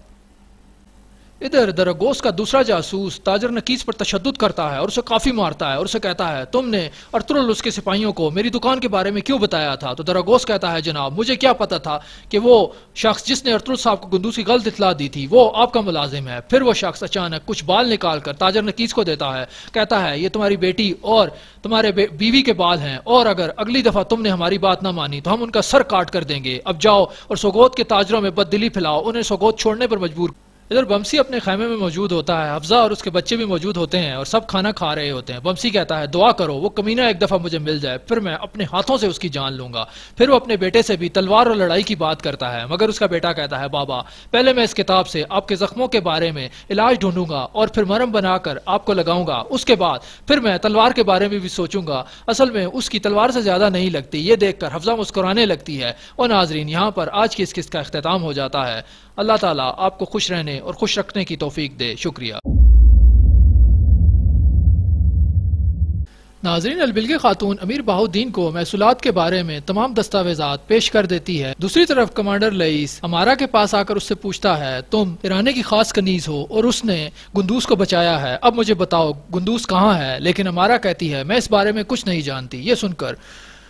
इधर दरगोश का दूसरा जासूस ताजर नकीस पर तशद करता है और उसे काफ़ी मारता है और उसे कहता है तुमने अर्तुल उसके सिपाहियों को मेरी दुकान के बारे में क्यों बताया था तो दरगोस कहता है जनाब मुझे क्या पता था कि वो शख्स जिसने अर्तुल साहब को गुंदूस की गलत इतला दी थी वो आपका मुलाजिम है फिर वो शख्स अचानक कुछ बाल निकाल कर ताजर नकीस को देता है कहता है ये तुम्हारी बेटी और तुम्हारे बीवी के बाल हैं और अगर अगली दफ़ा तुमने हमारी बात ना मानी तो हम उनका सर काट कर देंगे अब जाओ और सगोत के ताजरों में बद फैलाओ उन्हें सगोत छोड़ने पर मजबूर इधर बमसी अपने खैमे में मौजूद होता है अफजा और उसके बच्चे भी मौजूद होते हैं और सब खाना खा रहे होते हैं बमसी कहता है दुआ करो वो कमीना एक दफ़ा मुझे मिल जाए फिर मैं अपने हाथों से उसकी जान लूंगा फिर वो अपने बेटे से भी तलवार और लड़ाई की बात करता है मगर उसका बेटा कहता है बाबा पहले मैं इस किताब से आपके जख्मों के बारे में इलाज ढूंढूंगा और फिर मरम बनाकर आपको लगाऊंगा उसके बाद फिर मैं तलवार के बारे में भी सोचूंगा असल में उसकी तलवार से ज़्यादा नहीं लगती ये देखकर हफ्जा मुस्कुराने लगती है और नाजरीन यहाँ पर आज की इस किस्त का अख्ताम हो जाता है अल्लाह ताला आपको खुश रहने और खुश रखने की तोफीक दे शुक्रिया नाजरीन अलबिल खातून अमीर बहाउद्दीन को महसूलत के बारे में तमाम दस्तावेजात पेश कर देती है दूसरी तरफ कमांडर लईस हमारा के पास आकर उससे पूछता है तुम ईरानी की खास कनीज हो और उसने गुंदूस को बचाया है अब मुझे बताओ गुंदूस कहाँ है लेकिन हमारा कहती है मैं इस बारे में कुछ नहीं जानती ये सुनकर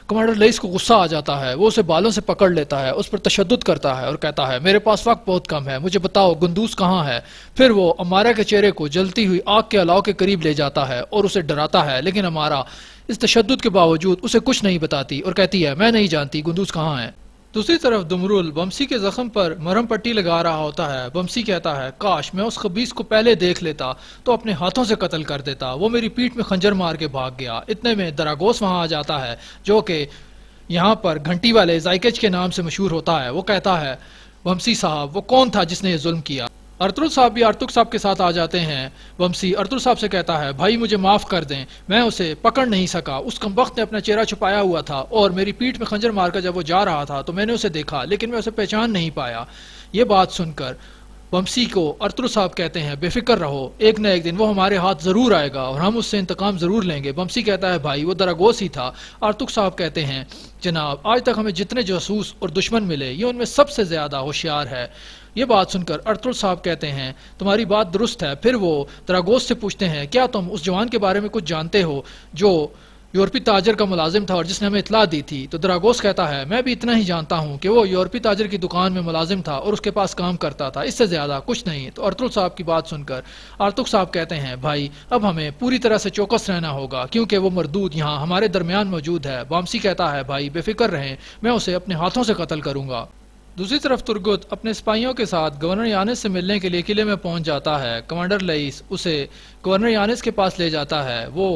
कमांडर लईस को गुस्सा आ जाता है वो उसे बालों से पकड़ लेता है उस पर तशद करता है और कहता है मेरे पास वक्त बहुत कम है मुझे बताओ गुंदूस कहाँ है फिर वो अमारा के चेहरे को जलती हुई आग के अलाव के करीब ले जाता है और उसे डराता है लेकिन अमारा इस तशद के बावजूद उसे कुछ नहीं बताती और कहती है मैं नहीं जानती गंदूस कहाँ है दूसरी तरफ दुमरुल बमसी के जख्म पर मरम पट्टी लगा रहा होता है बमसी कहता है काश मैं उस खबीस को पहले देख लेता तो अपने हाथों से कत्ल कर देता वो मेरी पीठ में खंजर मार के भाग गया इतने में दरागोस वहां आ जाता है जो कि यहाँ पर घंटी वाले जायकेज के नाम से मशहूर होता है वो कहता है बमसी साहब वो कौन था जिसने ये जुल्म किया अर्तुल साहब भी अर्तुक साहब के साथ आ जाते हैं वंशी अर्तुल साहब से कहता है भाई मुझे माफ़ कर दें मैं उसे पकड़ नहीं सका उस कम वक्त ने अपना चेहरा छुपाया हुआ था और मेरी पीठ में खंजर मारकर जब वो जा रहा था तो मैंने उसे देखा लेकिन मैं उसे पहचान नहीं पाया ये बात सुनकर वंशी को अर्तुल साहब कहते हैं बेफिक्र रहो एक न एक दिन वो हमारे हाथ ज़रूर आएगा और हम उससे इंतकाम ज़रूर लेंगे वंशी कहता है भाई वो दरागोस ही था अर्तुक साहब कहते हैं जनाब आज तक हमें जितने जासूस और दुश्मन मिले ये उनमें सबसे ज़्यादा होशियार है ये बात सुनकर अर्तुल साहब कहते हैं तुम्हारी बात दुरुस्त है फिर वो तरागोस से पूछते हैं क्या तुम उस जवान के बारे में कुछ जानते हो जो यूरोपी ताजर का मुलाजिम था और जिसने हमें इतला दी थी तो दरागोस कहता है मैं भी इतना ही जानता हूँ कि वो यूरोपी ताजर की दुकान में मुलाजिम था और उसके पास काम करता था इससे ज़्यादा कुछ नहीं तो अर्तुल साहब की बात सुनकर आर्तुक साहब कहते हैं भाई अब हमें पूरी तरह से चौकस रहना होगा क्योंकि वो मरदूद यहाँ हमारे दरमियान मौजूद है बामसी कहता है भाई बेफिक्र रहे मैं उसे अपने हाथों से कतल करूंगा दूसरी तरफ तुर्गुत अपने सिपाहियों के साथ गवर्नर यानिस से मिलने के लिए किले में पहुंच जाता है कमांडर लईस उसे गवर्नर यानिस के पास ले जाता है वो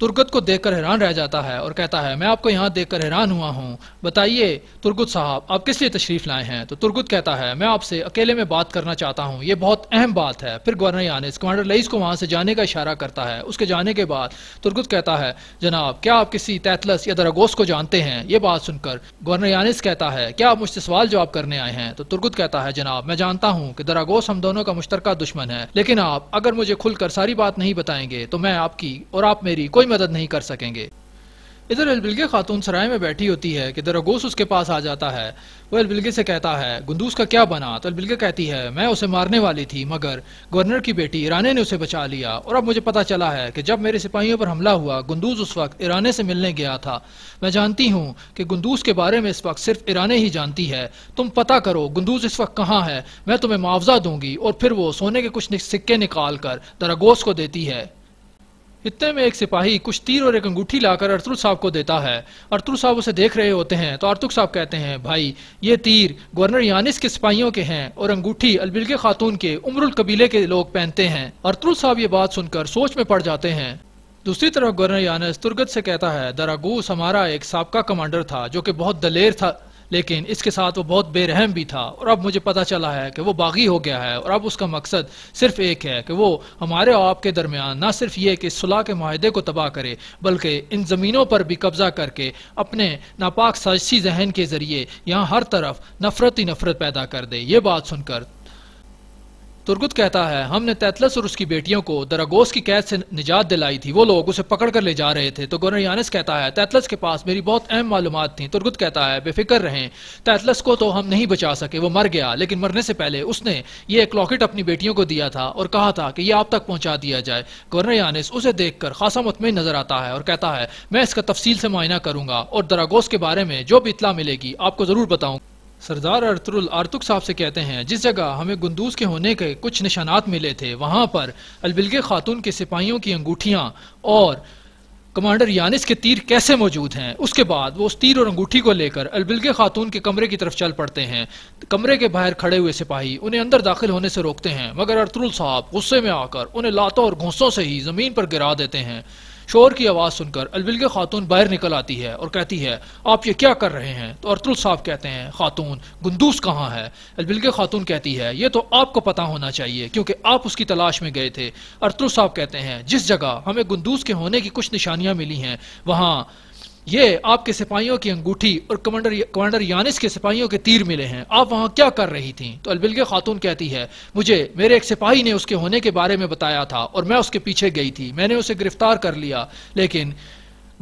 तुर्गत को देखकर हैरान रह जाता है और कहता है मैं आपको यहाँ देखकर हैरान हुआ हूँ बताइए तुर्गुत साहब आप किस लिए तशरीफ़ लाए हैं तो तुर्गुत कहता है मैं आपसे अकेले में बात करना चाहता हूँ ये बहुत अहम बात है फिर गवर्नर यानिस कमांडर लईस को वहाँ से जाने का इशारा करता है उसके जाने के बाद तुर्गुत कहता है जनाब क्या आप किसी तैतलस या दरागोस को जानते हैं ये बात सुनकर गवर्नर यानिस कहता है क्या आप मुझसे सवाल जवाब करने आए हैं तो तुर्गुत कहता है जनाब मैं जानता हूँ कि दरागोस हम दोनों का मुश्तर दुश्मन है लेकिन आप अगर मुझे खुलकर सारी बात नहीं बताएंगे तो मैं आपकी और आप मेरी कोई मदद नहीं कर सकेंगे इधर अलबिलगे खातून सराय में बैठी होती है कि दरगोस उसके पास आ जाता है वो अलबिलगे से कहता है गुंदूस का क्या बना तो अलबिलगे कहती है मैं उसे मारने वाली थी मगर गवर्नर की बेटी ईराने ने उसे बचा लिया और अब मुझे पता चला है कि जब मेरे सिपाहियों पर हमला हुआ गुंदूस उस वक्त ईराने से मिलने गया था मैं जानती हूँ कि गुंदूस के बारे में इस वक्त सिर्फ ईराने ही जानती है तुम पता करो गुंदूस इस वक्त कहाँ है मैं तुम्हें मुआवजा दूंगी और फिर वो सोने के कुछ सिक्के निकाल कर दरागोस को देती है इतने में एक सिपाही कुछ तीर और एक अंगूठी लाकर अर्तुल साहब को देता है अर्तुल साहब उसे देख रहे होते हैं तो अर्तुक साहब कहते हैं भाई ये तीर गवर्नर यानिस के सिपाहियों के हैं और अंगूठी के खातून के उमरुल कबीले के लोग पहनते हैं अर्तुल साहब ये बात सुनकर सोच में पड़ जाते हैं दूसरी तरफ गवर्नर यानस तुर्गत से कहता है दरागूस हमारा एक सबका कमांडर था जो कि बहुत दलेर था लेकिन इसके साथ वो बहुत बेरहम भी था और अब मुझे पता चला है कि वो बागी हो गया है और अब उसका मकसद सिर्फ एक है कि वो हमारे और आपके दरमियान ना सिर्फ ये कि सुलह के माहदे को तबाह करे बल्कि इन ज़मीनों पर भी कब्ज़ा करके अपने नापाक साजशी जहन के ज़रिए यहाँ हर तरफ नफरत ही नफरत पैदा कर दे ये बात सुनकर तुर्गुत कहता है हमने तैतलस और उसकी बेटियों को दरागोस की कैद से निजात दिलाई थी वो लोग उसे पकड़ कर ले जा रहे थे तो गोनरियानस कहता है तैतलस के पास मेरी बहुत अहम मालूम थी तुर्गुत कहता है बेफिक्र रहें तैतलस को तो हम नहीं बचा सके वो मर गया लेकिन मरने से पहले उसने ये एक लॉकेट अपनी बेटियों को दिया था और कहा था कि यह आप तक पहुंचा दिया जाए गोनरियानस उसे देख कर खासा मतमिन नजर आता है और कहता है मैं इसका तफसील से मुआयना करूंगा और दरागोस के बारे में जो भी इतला मिलेगी आपको ज़रूर बताऊंगा सरदार अर्तुल आरतुक साहब से कहते हैं जिस जगह हमें गुंदूज के होने के कुछ निशानात मिले थे वहाँ पर अलबिलगे खातून के सिपाहियों की अंगूठियाँ और कमांडर यानिस के तीर कैसे मौजूद हैं उसके बाद वो उस तीर और अंगूठी को लेकर अलबिलगे खातून के कमरे की तरफ चल पड़ते हैं कमरे के बाहर खड़े हुए सिपाही उन्हें अंदर दाखिल होने से रोकते हैं मगर अर्तुल साहब गुस्से में आकर उन्हें लातों और घोंसों से ही ज़मीन पर गिरा देते हैं शोर की आवाज़ सुनकर अलविल के खातून बाहर निकल आती है और कहती है आप ये क्या कर रहे हैं तो अरतुल साहब कहते हैं खातून गुंदूस कहाँ है अलविल के खातून कहती है ये तो आपको पता होना चाहिए क्योंकि आप उसकी तलाश में गए थे अरतुल साहब कहते हैं जिस जगह हमें गुंदूस के होने की कुछ निशानियां मिली हैं वहां ये आपके सिपाहियों की अंगूठी और कमांडर कमांडर यानिस के सिपाहियों के तीर मिले हैं आप वहां क्या कर रही थी तो अलबिलगे खातून कहती है मुझे मेरे एक सिपाही ने उसके होने के बारे में बताया था और मैं उसके पीछे गई थी मैंने उसे गिरफ्तार कर लिया लेकिन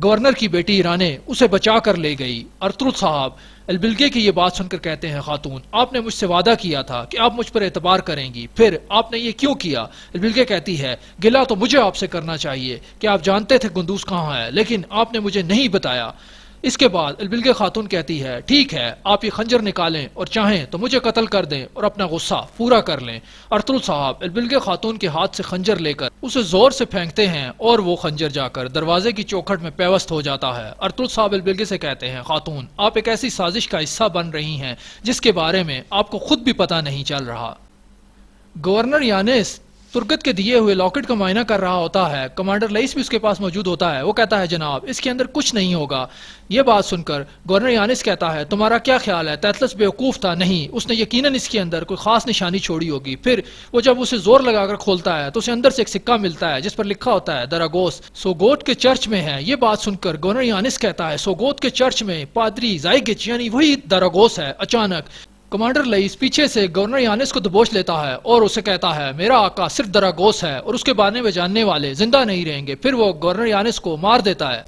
गवर्नर की बेटी ईराने उसे बचा कर ले गई अर्तुल साहब अलबिलगे की ये बात सुनकर कहते हैं खातून आपने मुझसे वादा किया था कि आप मुझ पर एतबार करेंगी फिर आपने ये क्यों किया अलबिलगे कहती है गिला तो मुझे आपसे करना चाहिए कि आप जानते थे गुंदूस कहाँ है लेकिन आपने मुझे नहीं बताया इसके बाद अलबिलगे खातून कहती है ठीक है आप ये खंजर निकालें और चाहें तो मुझे कत्ल कर दें और अपना गुस्सा पूरा कर लें अरतुल साहब अलबिलगे खातून के हाथ से खंजर लेकर उसे जोर से फेंकते हैं और वो खंजर जाकर दरवाजे की चौखट में पेवस्त हो जाता है अरतुल साहब अलबिलगे से कहते हैं खातून आप एक ऐसी साजिश का हिस्सा बन रही हैं जिसके बारे में आपको खुद भी पता नहीं चल रहा गवर्नर यानिस तुर्गत के दिए हुए लॉकेट का मुआयना कर रहा होता है कमांडर लईस भी उसके पास मौजूद होता है वो कहता है जनाब इसके अंदर कुछ नहीं होगा ये बात सुनकर गवर्नर यानिस कहता है तुम्हारा क्या ख्याल है तैतलस बेवकूफ़ था नहीं उसने यकीनन इसके अंदर कोई ख़ास निशानी छोड़ी होगी फिर वो जब उसे ज़ोर लगाकर खोलता है तो उसे अंदर से एक सिक्का मिलता है जिस पर लिखा होता है दरागोस सोगोत के चर्च में है ये बात सुनकर गवर्नर यानिस कहता है सोगोत के चर्च में पादरी जायगिच यानी वही दरागोस है अचानक कमांडर लईस पीछे से गवर्नर यानिस को दबोच लेता है और उसे कहता है मेरा आका सिर्फ दरागोस है और उसके बारे में जानने वाले जिंदा नहीं रहेंगे फिर वो गवर्नर यानिस को मार देता है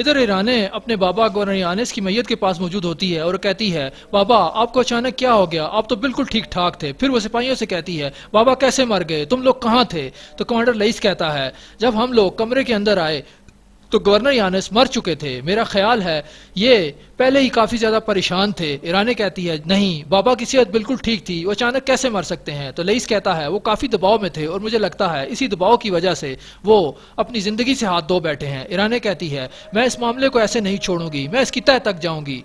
इधर ईराने अपने बाबा गवर्नर यानिस की मैयत के पास मौजूद होती है और कहती है बाबा आपको अचानक क्या हो गया आप तो बिल्कुल ठीक ठाक थे फिर वो सिपाहियों से कहती है बाबा कैसे मर गए तुम लोग कहाँ थे तो कमांडर लईस कहता है जब हम लोग कमरे के अंदर आए तो गवर्नर यानस मर चुके थे मेरा ख्याल है ये पहले ही काफ़ी ज़्यादा परेशान थे ईरानी कहती है नहीं बाबा की सेहत बिल्कुल ठीक थी वो अचानक कैसे मर सकते हैं तो लईस कहता है वो काफ़ी दबाव में थे और मुझे लगता है इसी दबाव की वजह से वो अपनी ज़िंदगी से हाथ धो बैठे हैं ईरानी कहती है मैं इस मामले को ऐसे नहीं छोड़ूंगी मैं इसकी तय तक जाऊंगी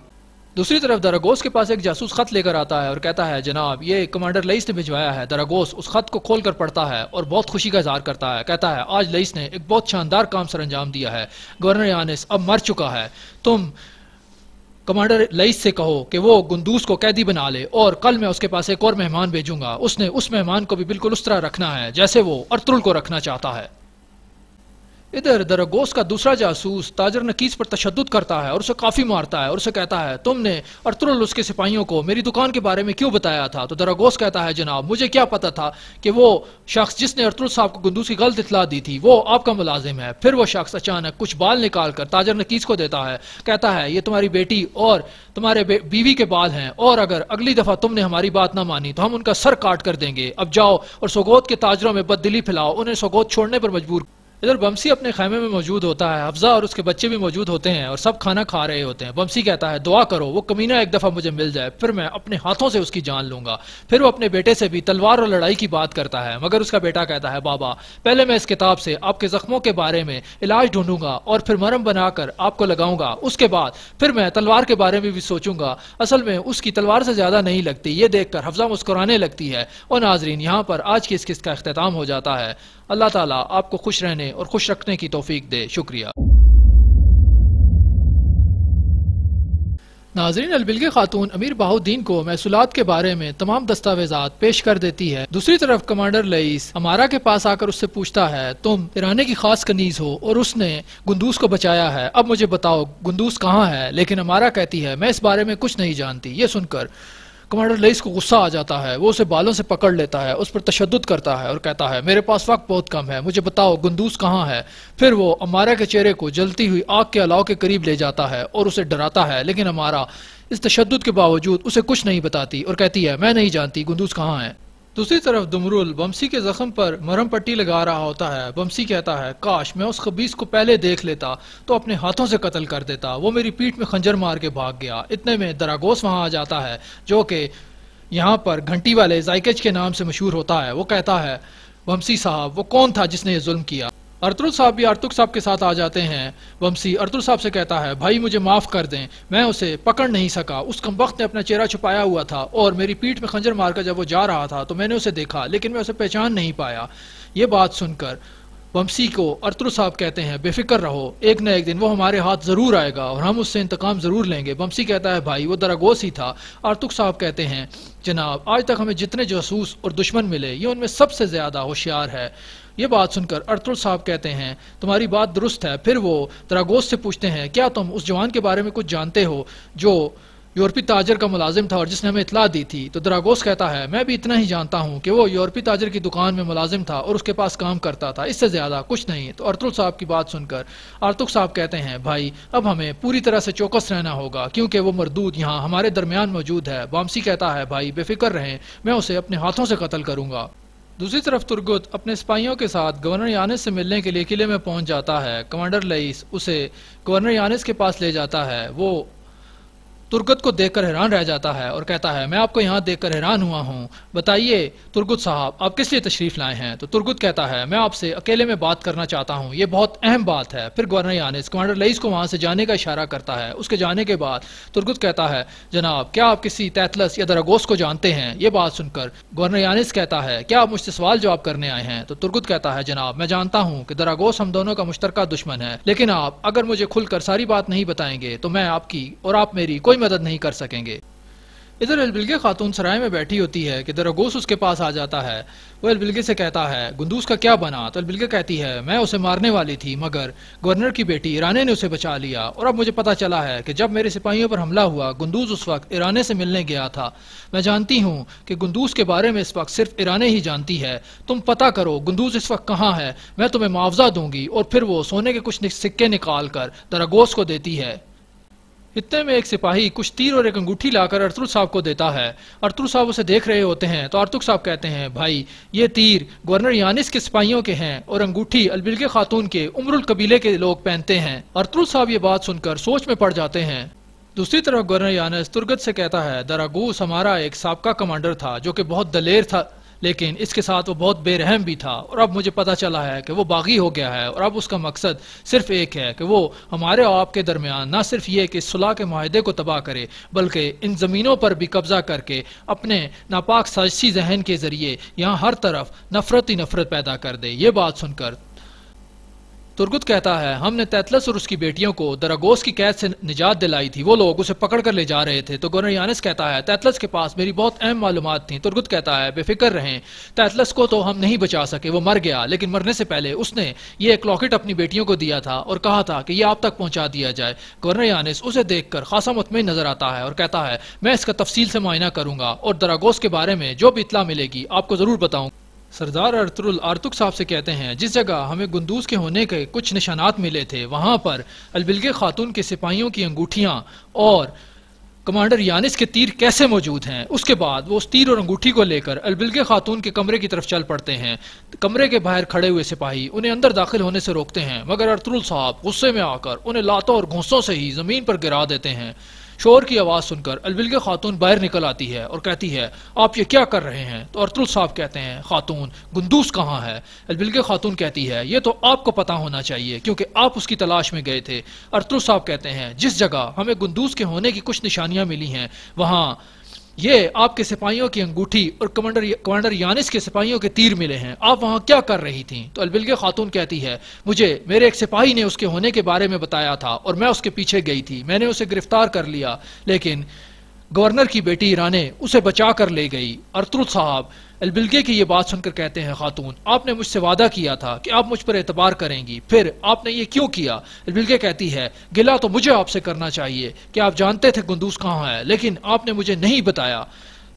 दूसरी तरफ दरागोस के पास एक जासूस खत लेकर आता है और कहता है जनाब ये कमांडर लईस ने भिजवाया है दरागोस उस खत को खोल कर पढ़ता है और बहुत खुशी का इजहार करता है कहता है आज लईस ने एक बहुत शानदार काम सर अंजाम दिया है गवर्नर यानिस अब मर चुका है तुम कमांडर लईस से कहो कि वो गुंदूस को कैदी बना ले और कल मैं उसके पास एक और मेहमान भेजूंगा उसने उस मेहमान को भी बिल्कुल उस तरह रखना है जैसे वो अर्तुल को रखना चाहता है इधर दरगोश का दूसरा जासूस ताजर नकीस पर तशद करता है और उसे काफ़ी मारता है और उसे कहता है तुमने अर्तुल उसके सिपाहियों को मेरी दुकान के बारे में क्यों बताया था तो दरगोस कहता है जनाब मुझे क्या पता था कि वो शख्स जिसने अर्तुल साहब को गुंदूस की गलत इतला दी थी वो आपका मुलाजिम है फिर वो शख्स अचानक कुछ बाल निकाल कर ताजर नकीस को देता है कहता है ये तुम्हारी बेटी और तुम्हारे बीवी के बाल हैं और अगर अगली दफ़ा तुमने हमारी बात ना मानी तो हम उनका सर काट कर देंगे अब जाओ और सगोत के ताजरों में बद फैलाओ उन्हें सगोत छोड़ने पर मजबूर इधर बमसी अपने खैमे में मौजूद होता है अफजा और उसके बच्चे भी मौजूद होते हैं और सब खाना खा रहे होते हैं बमसी कहता है दुआ करो वो कमीना एक दफ़ा मुझे मिल जाए फिर मैं अपने हाथों से उसकी जान लूंगा फिर वो अपने बेटे से भी तलवार और लड़ाई की बात करता है मगर उसका बेटा कहता है बाबा पहले मैं इस किताब से आपके जख्मों के बारे में इलाज ढूंढूंगा और फिर मरम बनाकर आपको लगाऊंगा उसके बाद फिर मैं तलवार के बारे में भी सोचूंगा असल में उसकी तलवार से ज़्यादा नहीं लगती ये देखकर हफ्जा मुस्कुराने लगती है और नाजरीन यहाँ पर आज की इस किस्त का अख्ताम हो जाता है अल्लाह ताला आपको खुश रहने और खुश रखने की तोफीक दे शुक्रिया नाजरीन अलबिल खातून अमीर बहाउद्दीन को महसूलत के बारे में तमाम दस्तावेजात पेश कर देती है दूसरी तरफ कमांडर लईस हमारा के पास आकर उससे पूछता है तुम ईरानी की खास कनीज हो और उसने गुंदूस को बचाया है अब मुझे बताओ गुंदूस कहाँ है लेकिन हमारा कहती है मैं इस बारे में कुछ नहीं जानती ये सुनकर कमांडर लईस को गुस्सा आ जाता है वो उसे बालों से पकड़ लेता है उस पर तशद करता है और कहता है मेरे पास वक्त बहुत कम है मुझे बताओ गुंदूस कहाँ है फिर वो अमारा के चेहरे को जलती हुई आग के अलाव के करीब ले जाता है और उसे डराता है लेकिन अमारा इस तशद के बावजूद उसे कुछ नहीं बताती और कहती है मैं नहीं जानती गुंदूस कहाँ है दूसरी तरफ दुमरुल बमसी के जख्म पर मरहम पट्टी लगा रहा होता है बमसी कहता है काश मैं उस खबीस को पहले देख लेता तो अपने हाथों से कत्ल कर देता वो मेरी पीठ में खंजर मार के भाग गया इतने में दरागोस वहाँ आ जाता है जो कि यहाँ पर घंटी वाले जायकेज के नाम से मशहूर होता है वो कहता है बमसी साहब वो कौन था जिसने ये जुल्म किया अर्तुल साहब भी अर्तुक साहब के साथ आ जाते हैं वंशी अर्तुल साहब से कहता है भाई मुझे माफ़ कर दें मैं उसे पकड़ नहीं सका उस कम वक्त ने अपना चेहरा छुपाया हुआ था और मेरी पीठ में खंजर मारकर जब वो जा रहा था तो मैंने उसे देखा लेकिन मैं उसे पहचान नहीं पाया ये बात सुनकर वंशी को अर्तुल साहब कहते हैं बेफिक्र रहो एक न एक दिन वो हमारे हाथ ज़रूर आएगा और हम उससे इंतकाम ज़रूर लेंगे वमसी कहता है भाई वो दरागोस ही था अर्तुक साहब कहते हैं जनाब आज तक हमें जितने जासूस और दुश्मन मिले ये उनमें सबसे ज़्यादा होशियार है ये बात सुनकर अर्तुल साहब कहते हैं तुम्हारी बात दुरुस्त है फिर वो तरागोश से पूछते हैं क्या तुम उस जवान के बारे में कुछ जानते हो जो यूरोपी ताजर का मुलाजिम था और जिसने हमें इतला दी थी तो दरागोस कहता है मैं भी इतना ही जानता हूँ कि वो यूरोपी ताजर की दुकान में मुलाजिम था और उसके पास काम करता था इससे ज़्यादा कुछ नहीं तो अर्तुल साहब की बात सुनकर आर्तुक साहब कहते हैं भाई अब हमें पूरी तरह से चौकस रहना होगा क्योंकि वो मरदूद यहाँ हमारे दरमियान मौजूद है बामसी कहता है भाई बेफिक्र रहे मैं उसे अपने हाथों से कतल करूंगा दूसरी तरफ तुर्गुत अपने सिपाहियों के साथ गवर्नर यानिस से मिलने के लिए किले में पहुंच जाता है कमांडर लईस उसे गवर्नर यानिस के पास ले जाता है वो तुर्गत को देखकर हैरान रह जाता है और कहता है मैं आपको यहाँ देखकर हैरान हुआ हूँ बताइए तुर्गुत साहब आप किस लिए तशरीफ लाए हैं तो तुर्गुत कहता है मैं आपसे अकेले में बात करना चाहता हूँ ये बहुत अहम बात है फिर गवर्नर यानिस कमांडर लईस को वहाँ से जाने का इशारा करता है उसके जाने के बाद तुर्गुत कहता है जनाब क्या आप किसी तैतलस या दरागोस को जानते हैं ये बात सुनकर गवर्नर यानिस कहता है क्या आप मुझसे सवाल जवाब करने आए हैं तो तुर्गुत कहता है जनाब मैं जानता हूँ कि दरागोस हम दोनों का मुश्तरका दुश्मन है लेकिन आप अगर मुझे खुलकर सारी बात नहीं बताएंगे तो मैं आपकी और आप मेरी कोई कोई मदद नहीं कर सकेंगे इधर अलबिलगे खातून सराय में बैठी होती है कि दरगोस उसके पास आ जाता है वो अलबिलगे से कहता है गुंदूस का क्या बना तो अलबिलगे कहती है मैं उसे मारने वाली थी मगर गवर्नर की बेटी ईराने ने उसे बचा लिया और अब मुझे पता चला है कि जब मेरे सिपाहियों पर हमला हुआ गुंदूस उस वक्त ईराने से मिलने गया था मैं जानती हूँ कि गुंदूस के बारे में इस वक्त सिर्फ ईराने ही जानती है तुम पता करो गुंदूस इस वक्त कहाँ है मैं तुम्हें मुआवजा दूंगी और फिर वो सोने के कुछ सिक्के निकाल कर दरागोस को देती है इतने में एक सिपाही कुछ तीर और एक अंगूठी लाकर अर्तुल साहब को देता है अर्तुल साहब उसे देख रहे होते हैं तो अर्तुक साहब कहते हैं भाई ये तीर गवर्नर यानिस के सिपाहियों के हैं और अंगूठी अलबिलगे खातून के उमरुल कबीले के लोग पहनते हैं अर्तुल साहब ये बात सुनकर सोच में पड़ जाते हैं दूसरी तरफ गवर्नर यानिस तुर्गत से कहता है दरागूस हमारा एक सबका कमांडर था जो कि बहुत दलेर था लेकिन इसके साथ वो बहुत बेरहम भी था और अब मुझे पता चला है कि वो बागी हो गया है और अब उसका मकसद सिर्फ एक है कि वो हमारे और आपके दरमियान ना सिर्फ ये कि सुलह के माहदे को तबाह करे बल्कि इन ज़मीनों पर भी कब्ज़ा करके अपने नापाक साजिशी जहन के ज़रिए यहाँ हर तरफ नफरत ही नफरत पैदा कर दे ये बात सुनकर तुर्गुत कहता है हमने तैतलस और उसकी बेटियों को दरागोस की कैद से निजात दिलाई थी वो लोग उसे पकड़ कर ले जा रहे थे तो गोनरियानस कहता है तैतलस के पास मेरी बहुत अहम मालूम थी तुर्गुत कहता है बेफिक्र रहे तैतलस को तो हम नहीं बचा सके वो मर गया लेकिन मरने से पहले उसने ये एक लॉकेट अपनी बेटियों को दिया था और कहा था कि यह आप तक पहुंचा दिया जाए गोनरियानस उसे देख कर खासा मुतमिन नजर आता है और कहता है मैं इसका तफसील से मुआयना करूंगा और दरागोस के बारे में जो भी इतला मिलेगी आपको ज़रूर बताऊंगा सरदार अर्तुल आरतुक साहब से कहते हैं जिस जगह हमें गुंदूस के होने के कुछ निशानात मिले थे वहाँ पर अलबिलगे खातून के सिपाहियों की अंगूठियाँ और कमांडर यानिस के तीर कैसे मौजूद हैं उसके बाद वो उस तीर और अंगूठी को लेकर अलबिलगे खातून के कमरे की तरफ चल पड़ते हैं कमरे के बाहर खड़े हुए सिपाही उन्हें अंदर दाखिल होने से रोकते हैं मगर अर्तुल साहब गुस्से में आकर उन्हें लातों और घोसों से ही ज़मीन पर गिरा देते हैं शोर की आवाज़ सुनकर अलविल के खातून बाहर निकल आती है और कहती है आप ये क्या कर रहे हैं तो अरतुल साहब कहते हैं खातून गुंदूस कहाँ है अलविल के खातून कहती है ये तो आपको पता होना चाहिए क्योंकि आप उसकी तलाश में गए थे अरतुल साहब कहते हैं जिस जगह हमें गुंदूस के होने की कुछ निशानियाँ मिली हैं वहाँ ये आपके सिपाहियों की अंगूठी और कमांडर कमांडर यानिस के सिपाहियों के तीर मिले हैं आप वहाँ क्या कर रही थी तो अलबिल के खातून कहती है मुझे मेरे एक सिपाही ने उसके होने के बारे में बताया था और मैं उसके पीछे गई थी मैंने उसे गिरफ्तार कर लिया लेकिन गवर्नर की बेटी ईराने उसे बचा कर ले गई अर्तुल साहब अलबिलगे की ये बात सुनकर कहते हैं खातून आपने मुझसे वादा किया था कि आप मुझ पर एतबार करेंगी फिर आपने ये क्यों किया अलबिलगे कहती है गिला तो मुझे आपसे करना चाहिए कि आप जानते थे गुंदूस कहाँ है लेकिन आपने मुझे नहीं बताया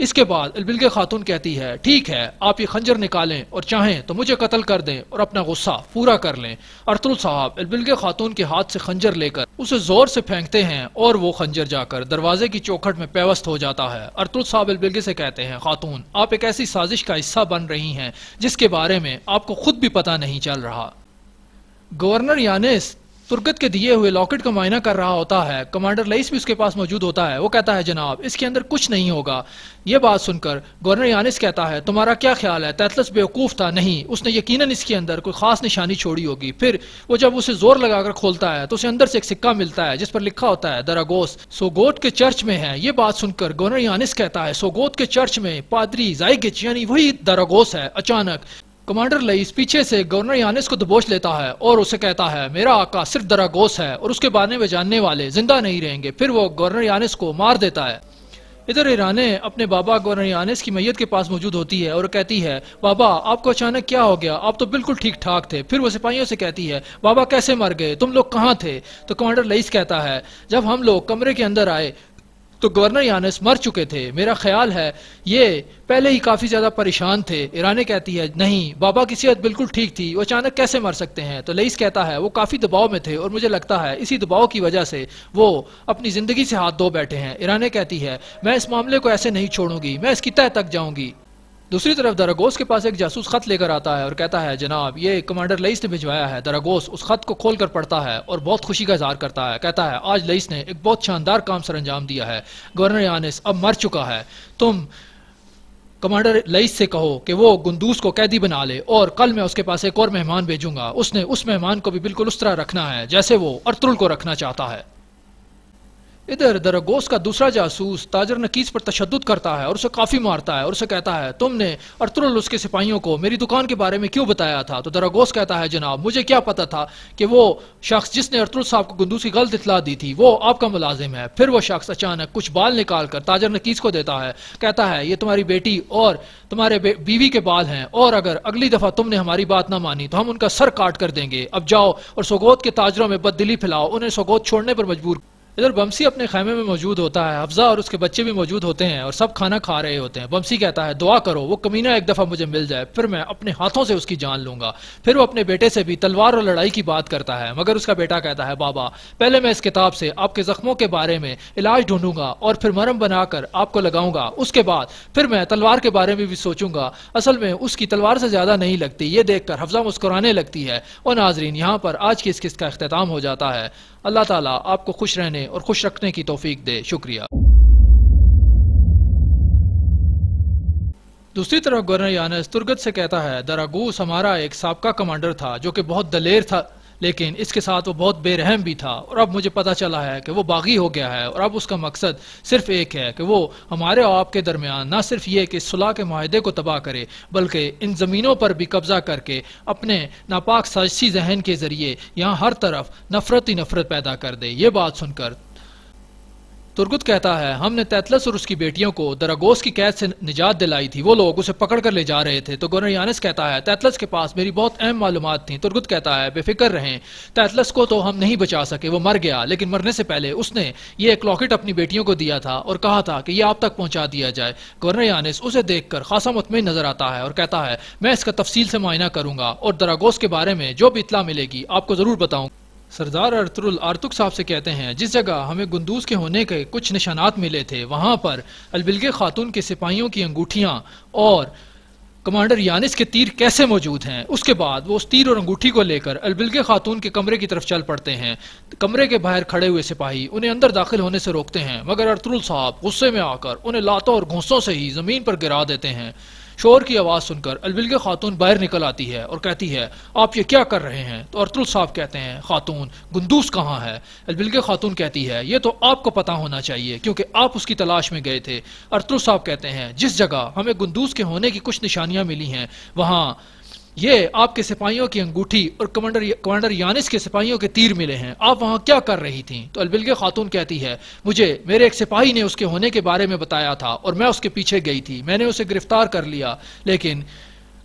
इसके बाद अलबिलगे खातून कहती है ठीक है आप ये खंजर निकालें और चाहें तो मुझे कत्ल कर दें और अपना गुस्सा पूरा कर लें अरतुल साहब अलबिलगे खातून के हाथ से खंजर लेकर उसे जोर से फेंकते हैं और वो खंजर जाकर दरवाजे की चौखट में पेवस्त हो जाता है अरतुल साहब अलबिलगे से कहते हैं खातून आप एक ऐसी साजिश का हिस्सा बन रही हैं जिसके बारे में आपको खुद भी पता नहीं चल रहा गवर्नर यानिस तुर्गत के दिए हुए लॉकेट का मायना कर रहा होता है कमांडर लईस भी उसके पास मौजूद होता है वो कहता है जनाब इसके अंदर कुछ नहीं होगा ये बात सुनकर गवर्नर यानिस कहता है तुम्हारा क्या ख्याल है तैतलस बेवकूफ़ था नहीं उसने यकीनन इसके अंदर कोई ख़ास निशानी छोड़ी होगी फिर वो जब उसे जोर लगाकर खोलता है तो उसे अंदर से एक सिक्का मिलता है जिस पर लिखा होता है दरागोस सोगोत के चर्च में है ये बात सुनकर गवर्नर यानिस कहता है सोगोत के चर्च में पादरी जायगिच यानी वही दरागोस है अचानक कमांडर लईस पीछे से गवर्नर यानिस को दबोच तो लेता है और उसे कहता है मेरा आका सिर्फ दरागोस है और उसके बारे में जानने वाले जिंदा नहीं रहेंगे फिर वो गवर्नर यानिस को मार देता है इधर ईराने अपने बाबा गवर्नर यानिस की मैयत के पास मौजूद होती है और कहती है बाबा आपको अचानक क्या हो गया आप तो बिल्कुल ठीक ठाक थे फिर वो सिपाहियों से कहती है बाबा कैसे मर गए तुम लोग कहाँ थे तो कमांडर लईस कहता है जब हम लोग कमरे के अंदर आए तो गवर्नर यानस मर चुके थे मेरा ख्याल है ये पहले ही काफ़ी ज़्यादा परेशान थे ईरानी कहती है नहीं बाबा की सेहत बिल्कुल ठीक थी वो अचानक कैसे मर सकते हैं तो लईस कहता है वो काफ़ी दबाव में थे और मुझे लगता है इसी दबाव की वजह से वो अपनी ज़िंदगी से हाथ धो बैठे हैं ईरानी कहती है मैं इस मामले को ऐसे नहीं छोड़ूंगी मैं इसकी तय तक जाऊंगी दूसरी तरफ दरागोस के पास एक जासूस खत लेकर आता है और कहता है जनाब ये कमांडर लईस ने भिजवाया है दरागोस उस खत को खोलकर पढ़ता है और बहुत खुशी का इजहार करता है कहता है आज लईस ने एक बहुत शानदार काम सर अंजाम दिया है गवर्नर यानिस अब मर चुका है तुम कमांडर लईस से कहो कि वो गुंदूस को कैदी बना ले और कल मैं उसके पास एक और मेहमान भेजूंगा उसने उस मेहमान को भी बिल्कुल उस तरह रखना है जैसे वो अर्तुल को रखना चाहता है इधर दरगोश का दूसरा जासूस ताजर नकीस पर तशद करता है और उसे काफ़ी मारता है और उसे कहता है तुमने अर्तुल उसके सिपाहियों को मेरी दुकान के बारे में क्यों बताया था तो दरगोस कहता है जनाब मुझे क्या पता था कि वो शख्स जिसने अर्तुल साहब को गुंदूस की गलत इतला दी थी वो आपका मुलाजिम है फिर वो शख्स अचानक कुछ बाल निकाल कर ताजर नकीस को देता है कहता है ये तुम्हारी बेटी और तुम्हारे बीवी के बाल हैं और अगर अगली दफ़ा तुमने हमारी बात ना मानी तो हम उनका सर काट कर देंगे अब जाओ और सौगोत के ताजरों में बददिली फैलाओ उन्हें सौगोत छोड़ने पर मजबूर इधर बमसी अपने खैमे में मौजूद होता है अफजा और उसके बच्चे भी मौजूद होते हैं और सब खाना खा रहे होते हैं बमसी कहता है दुआ करो वो कमीना एक दफ़ा मुझे मिल जाए फिर मैं अपने हाथों से उसकी जान लूंगा फिर वो अपने बेटे से भी तलवार और लड़ाई की बात करता है मगर उसका बेटा कहता है बाबा पहले मैं इस किताब से आपके जख्मों के बारे में इलाज ढूंढूंगा और फिर मरम बनाकर आपको लगाऊंगा उसके बाद फिर मैं तलवार के बारे में भी सोचूंगा असल में उसकी तलवार से ज़्यादा नहीं लगती ये देखकर हफ्जा मुस्कुराने लगती है और नाजरीन यहाँ पर आज की इस किस्त का अख्ताम हो जाता है अल्लाह ताला आपको खुश रहने और खुश रखने की तोफीक दे शुक्रिया दूसरी तरफ गवर्नर यानस तुर्गत से कहता है दरागूस हमारा एक सबका कमांडर था जो कि बहुत दलेर था लेकिन इसके साथ वो बहुत बेरहम भी था और अब मुझे पता चला है कि वो बागी हो गया है और अब उसका मकसद सिर्फ एक है कि वो हमारे और आपके दरमियान ना सिर्फ ये कि सुलह के माहदे को तबाह करे बल्कि इन ज़मीनों पर भी कब्ज़ा करके अपने नापाक साजशी जहन के ज़रिए यहाँ हर तरफ नफरत ही नफरत पैदा कर दे ये बात सुनकर तुर्गुत कहता है हमने तैतलस और उसकी बेटियों को दरागोस की कैद से निजात दिलाई थी वो लोग उसे पकड़ कर ले जा रहे थे तो यानस कहता है तैतलस के पास मेरी बहुत अहम मालूम थी तुर्गुत कहता है बेफिक्र रहें तैतलस को तो हम नहीं बचा सके वो मर गया लेकिन मरने से पहले उसने ये एक लॉकेट अपनी बेटियों को दिया था और कहा था कि यह आप तक पहुँचा दिया जाए गोनरियानस उसे देख कर खासा मुतमिन नजर आता है और कहता है मैं इसका तफसील से मुआयना करूंगा और दरागोस के बारे में जो भी इतला मिलेगी आपको जरूर बताऊँ सरदार अर्तरुल आरतुक साहब से कहते हैं जिस जगह हमें गुंदूज के होने के कुछ निशानात मिले थे वहाँ पर अलबिलगे खातून के सिपाहियों की अंगूठियाँ और कमांडर यानिस के तीर कैसे मौजूद हैं उसके बाद वो उस तीर और अंगूठी को लेकर अलबिलगे खातून के कमरे की तरफ चल पड़ते हैं कमरे के बाहर खड़े हुए सिपाही उन्हें अंदर दाखिल होने से रोकते हैं मगर अर्तुल साहब गुस्से में आकर उन्हें लातों और घोंसों से ही जमीन पर गिरा देते हैं शोर की आवाज़ सुनकर अलविल के खातून बाहर निकल आती है और कहती है आप ये क्या कर रहे हैं तो अरतुल साहब कहते हैं खातून गुंदूस कहाँ है अलविल के खातून कहती है ये तो आपको पता होना चाहिए क्योंकि आप उसकी तलाश में गए थे अरतुल साहब कहते हैं जिस जगह हमें गुंदूस के होने की कुछ निशानियां मिली हैं वहां ये आपके सिपाहियों की अंगूठी और कमांडर कमांडर यानिस के सिपाहियों के तीर मिले हैं आप वहां क्या कर रही थीं? तो अलबिल के खातून कहती है मुझे मेरे एक सिपाही ने उसके होने के बारे में बताया था और मैं उसके पीछे गई थी मैंने उसे गिरफ्तार कर लिया लेकिन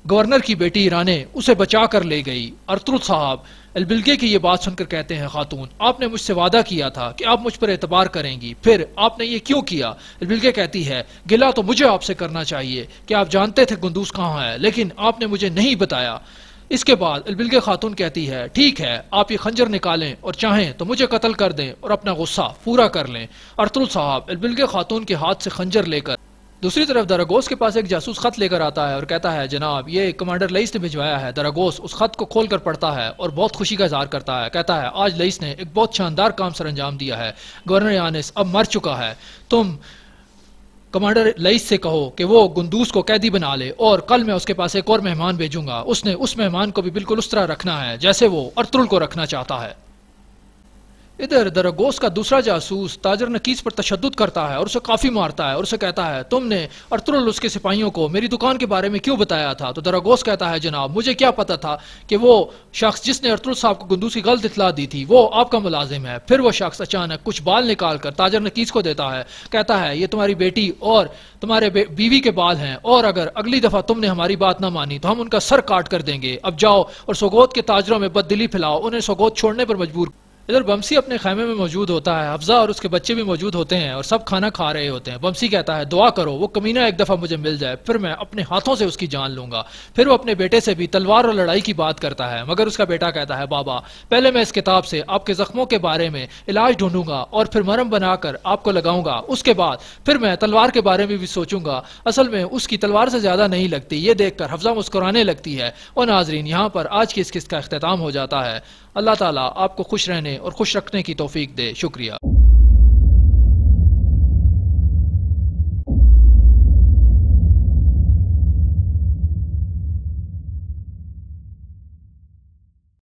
गवर्नर की बेटी ईरान उसे बचा कर ले गई अरतुल साहब अलबिलगे की ये बात सुनकर कहते हैं खातून आपने मुझसे वादा किया था कि आप मुझ पर एतबार करेंगी फिर आपने ये क्यों किया अलबिलगे कहती है गिला तो मुझे आपसे करना चाहिए कि आप जानते थे गुंदूस कहाँ है लेकिन आपने मुझे नहीं बताया इसके बाद अलबिलगे खातून कहती है ठीक है आप ये खंजर निकालें और चाहें तो मुझे कत्ल कर दें और अपना गुस्सा पूरा कर लें अरतुल साहब अलबिलगे खातून के हाथ से खंजर लेकर दूसरी तरफ दरागोस के पास एक जासूस खत लेकर आता है और कहता है जनाब ये कमांडर लईस ने भिजवाया है दरागोस उस खत को खोल कर पढ़ता है और बहुत खुशी का इजहार करता है कहता है आज लईस ने एक बहुत शानदार काम सर अंजाम दिया है गवर्नर यानिस अब मर चुका है तुम कमांडर लईस से कहो कि वो गुंदूस को कैदी बना ले और कल मैं उसके पास एक और मेहमान भेजूंगा उसने उस मेहमान को भी बिल्कुल उस तरह रखना है जैसे वो अर्तुल को रखना चाहता है इधर दरगोश का दूसरा जासूस ताजर नकीस पर तशद करता है और उसे काफ़ी मारता है और उसे कहता है तुमने अर्तुल उसके सिपाहियों को मेरी दुकान के बारे में क्यों बताया था तो दरगोस कहता है जनाब मुझे क्या पता था कि वो शख्स जिसने अर्तुल साहब को गुंदूस की गलत इतला दी थी वो आपका मुलाजिम है फिर वो शख्स अचानक कुछ बाल निकाल कर ताजर नकीस को देता है कहता है ये तुम्हारी बेटी और तुम्हारे बीवी के बाल हैं और अगर अगली दफ़ा तुमने हमारी बात ना मानी तो हम उनका सर काट कर देंगे अब जाओ और सगोत के ताजरों में बद फैलाओ उन्हें सगोत छोड़ने पर मजबूर इधर बमसी अपने खैमे में मौजूद होता है अफजा और उसके बच्चे भी मौजूद होते हैं और सब खाना खा रहे होते हैं बमसी कहता है दुआ करो वो कमीना एक दफ़ा मुझे मिल जाए फिर मैं अपने हाथों से उसकी जान लूंगा फिर वो अपने बेटे से भी तलवार और लड़ाई की बात करता है मगर उसका बेटा कहता है बाबा पहले मैं इस किताब से आपके जख्मों के बारे में इलाज ढूंढूंगा और फिर मरम बनाकर आपको लगाऊंगा उसके बाद फिर मैं तलवार के बारे में भी सोचूंगा असल में उसकी तलवार से ज़्यादा नहीं लगती ये देखकर हफ्जा मुस्कुराने लगती है और नाजरीन यहाँ पर आज की इस किस्त का अख्ताम हो जाता है अल्लाह ताला आपको खुश रहने और खुश रखने की तोफ़ी दे शुक्रिया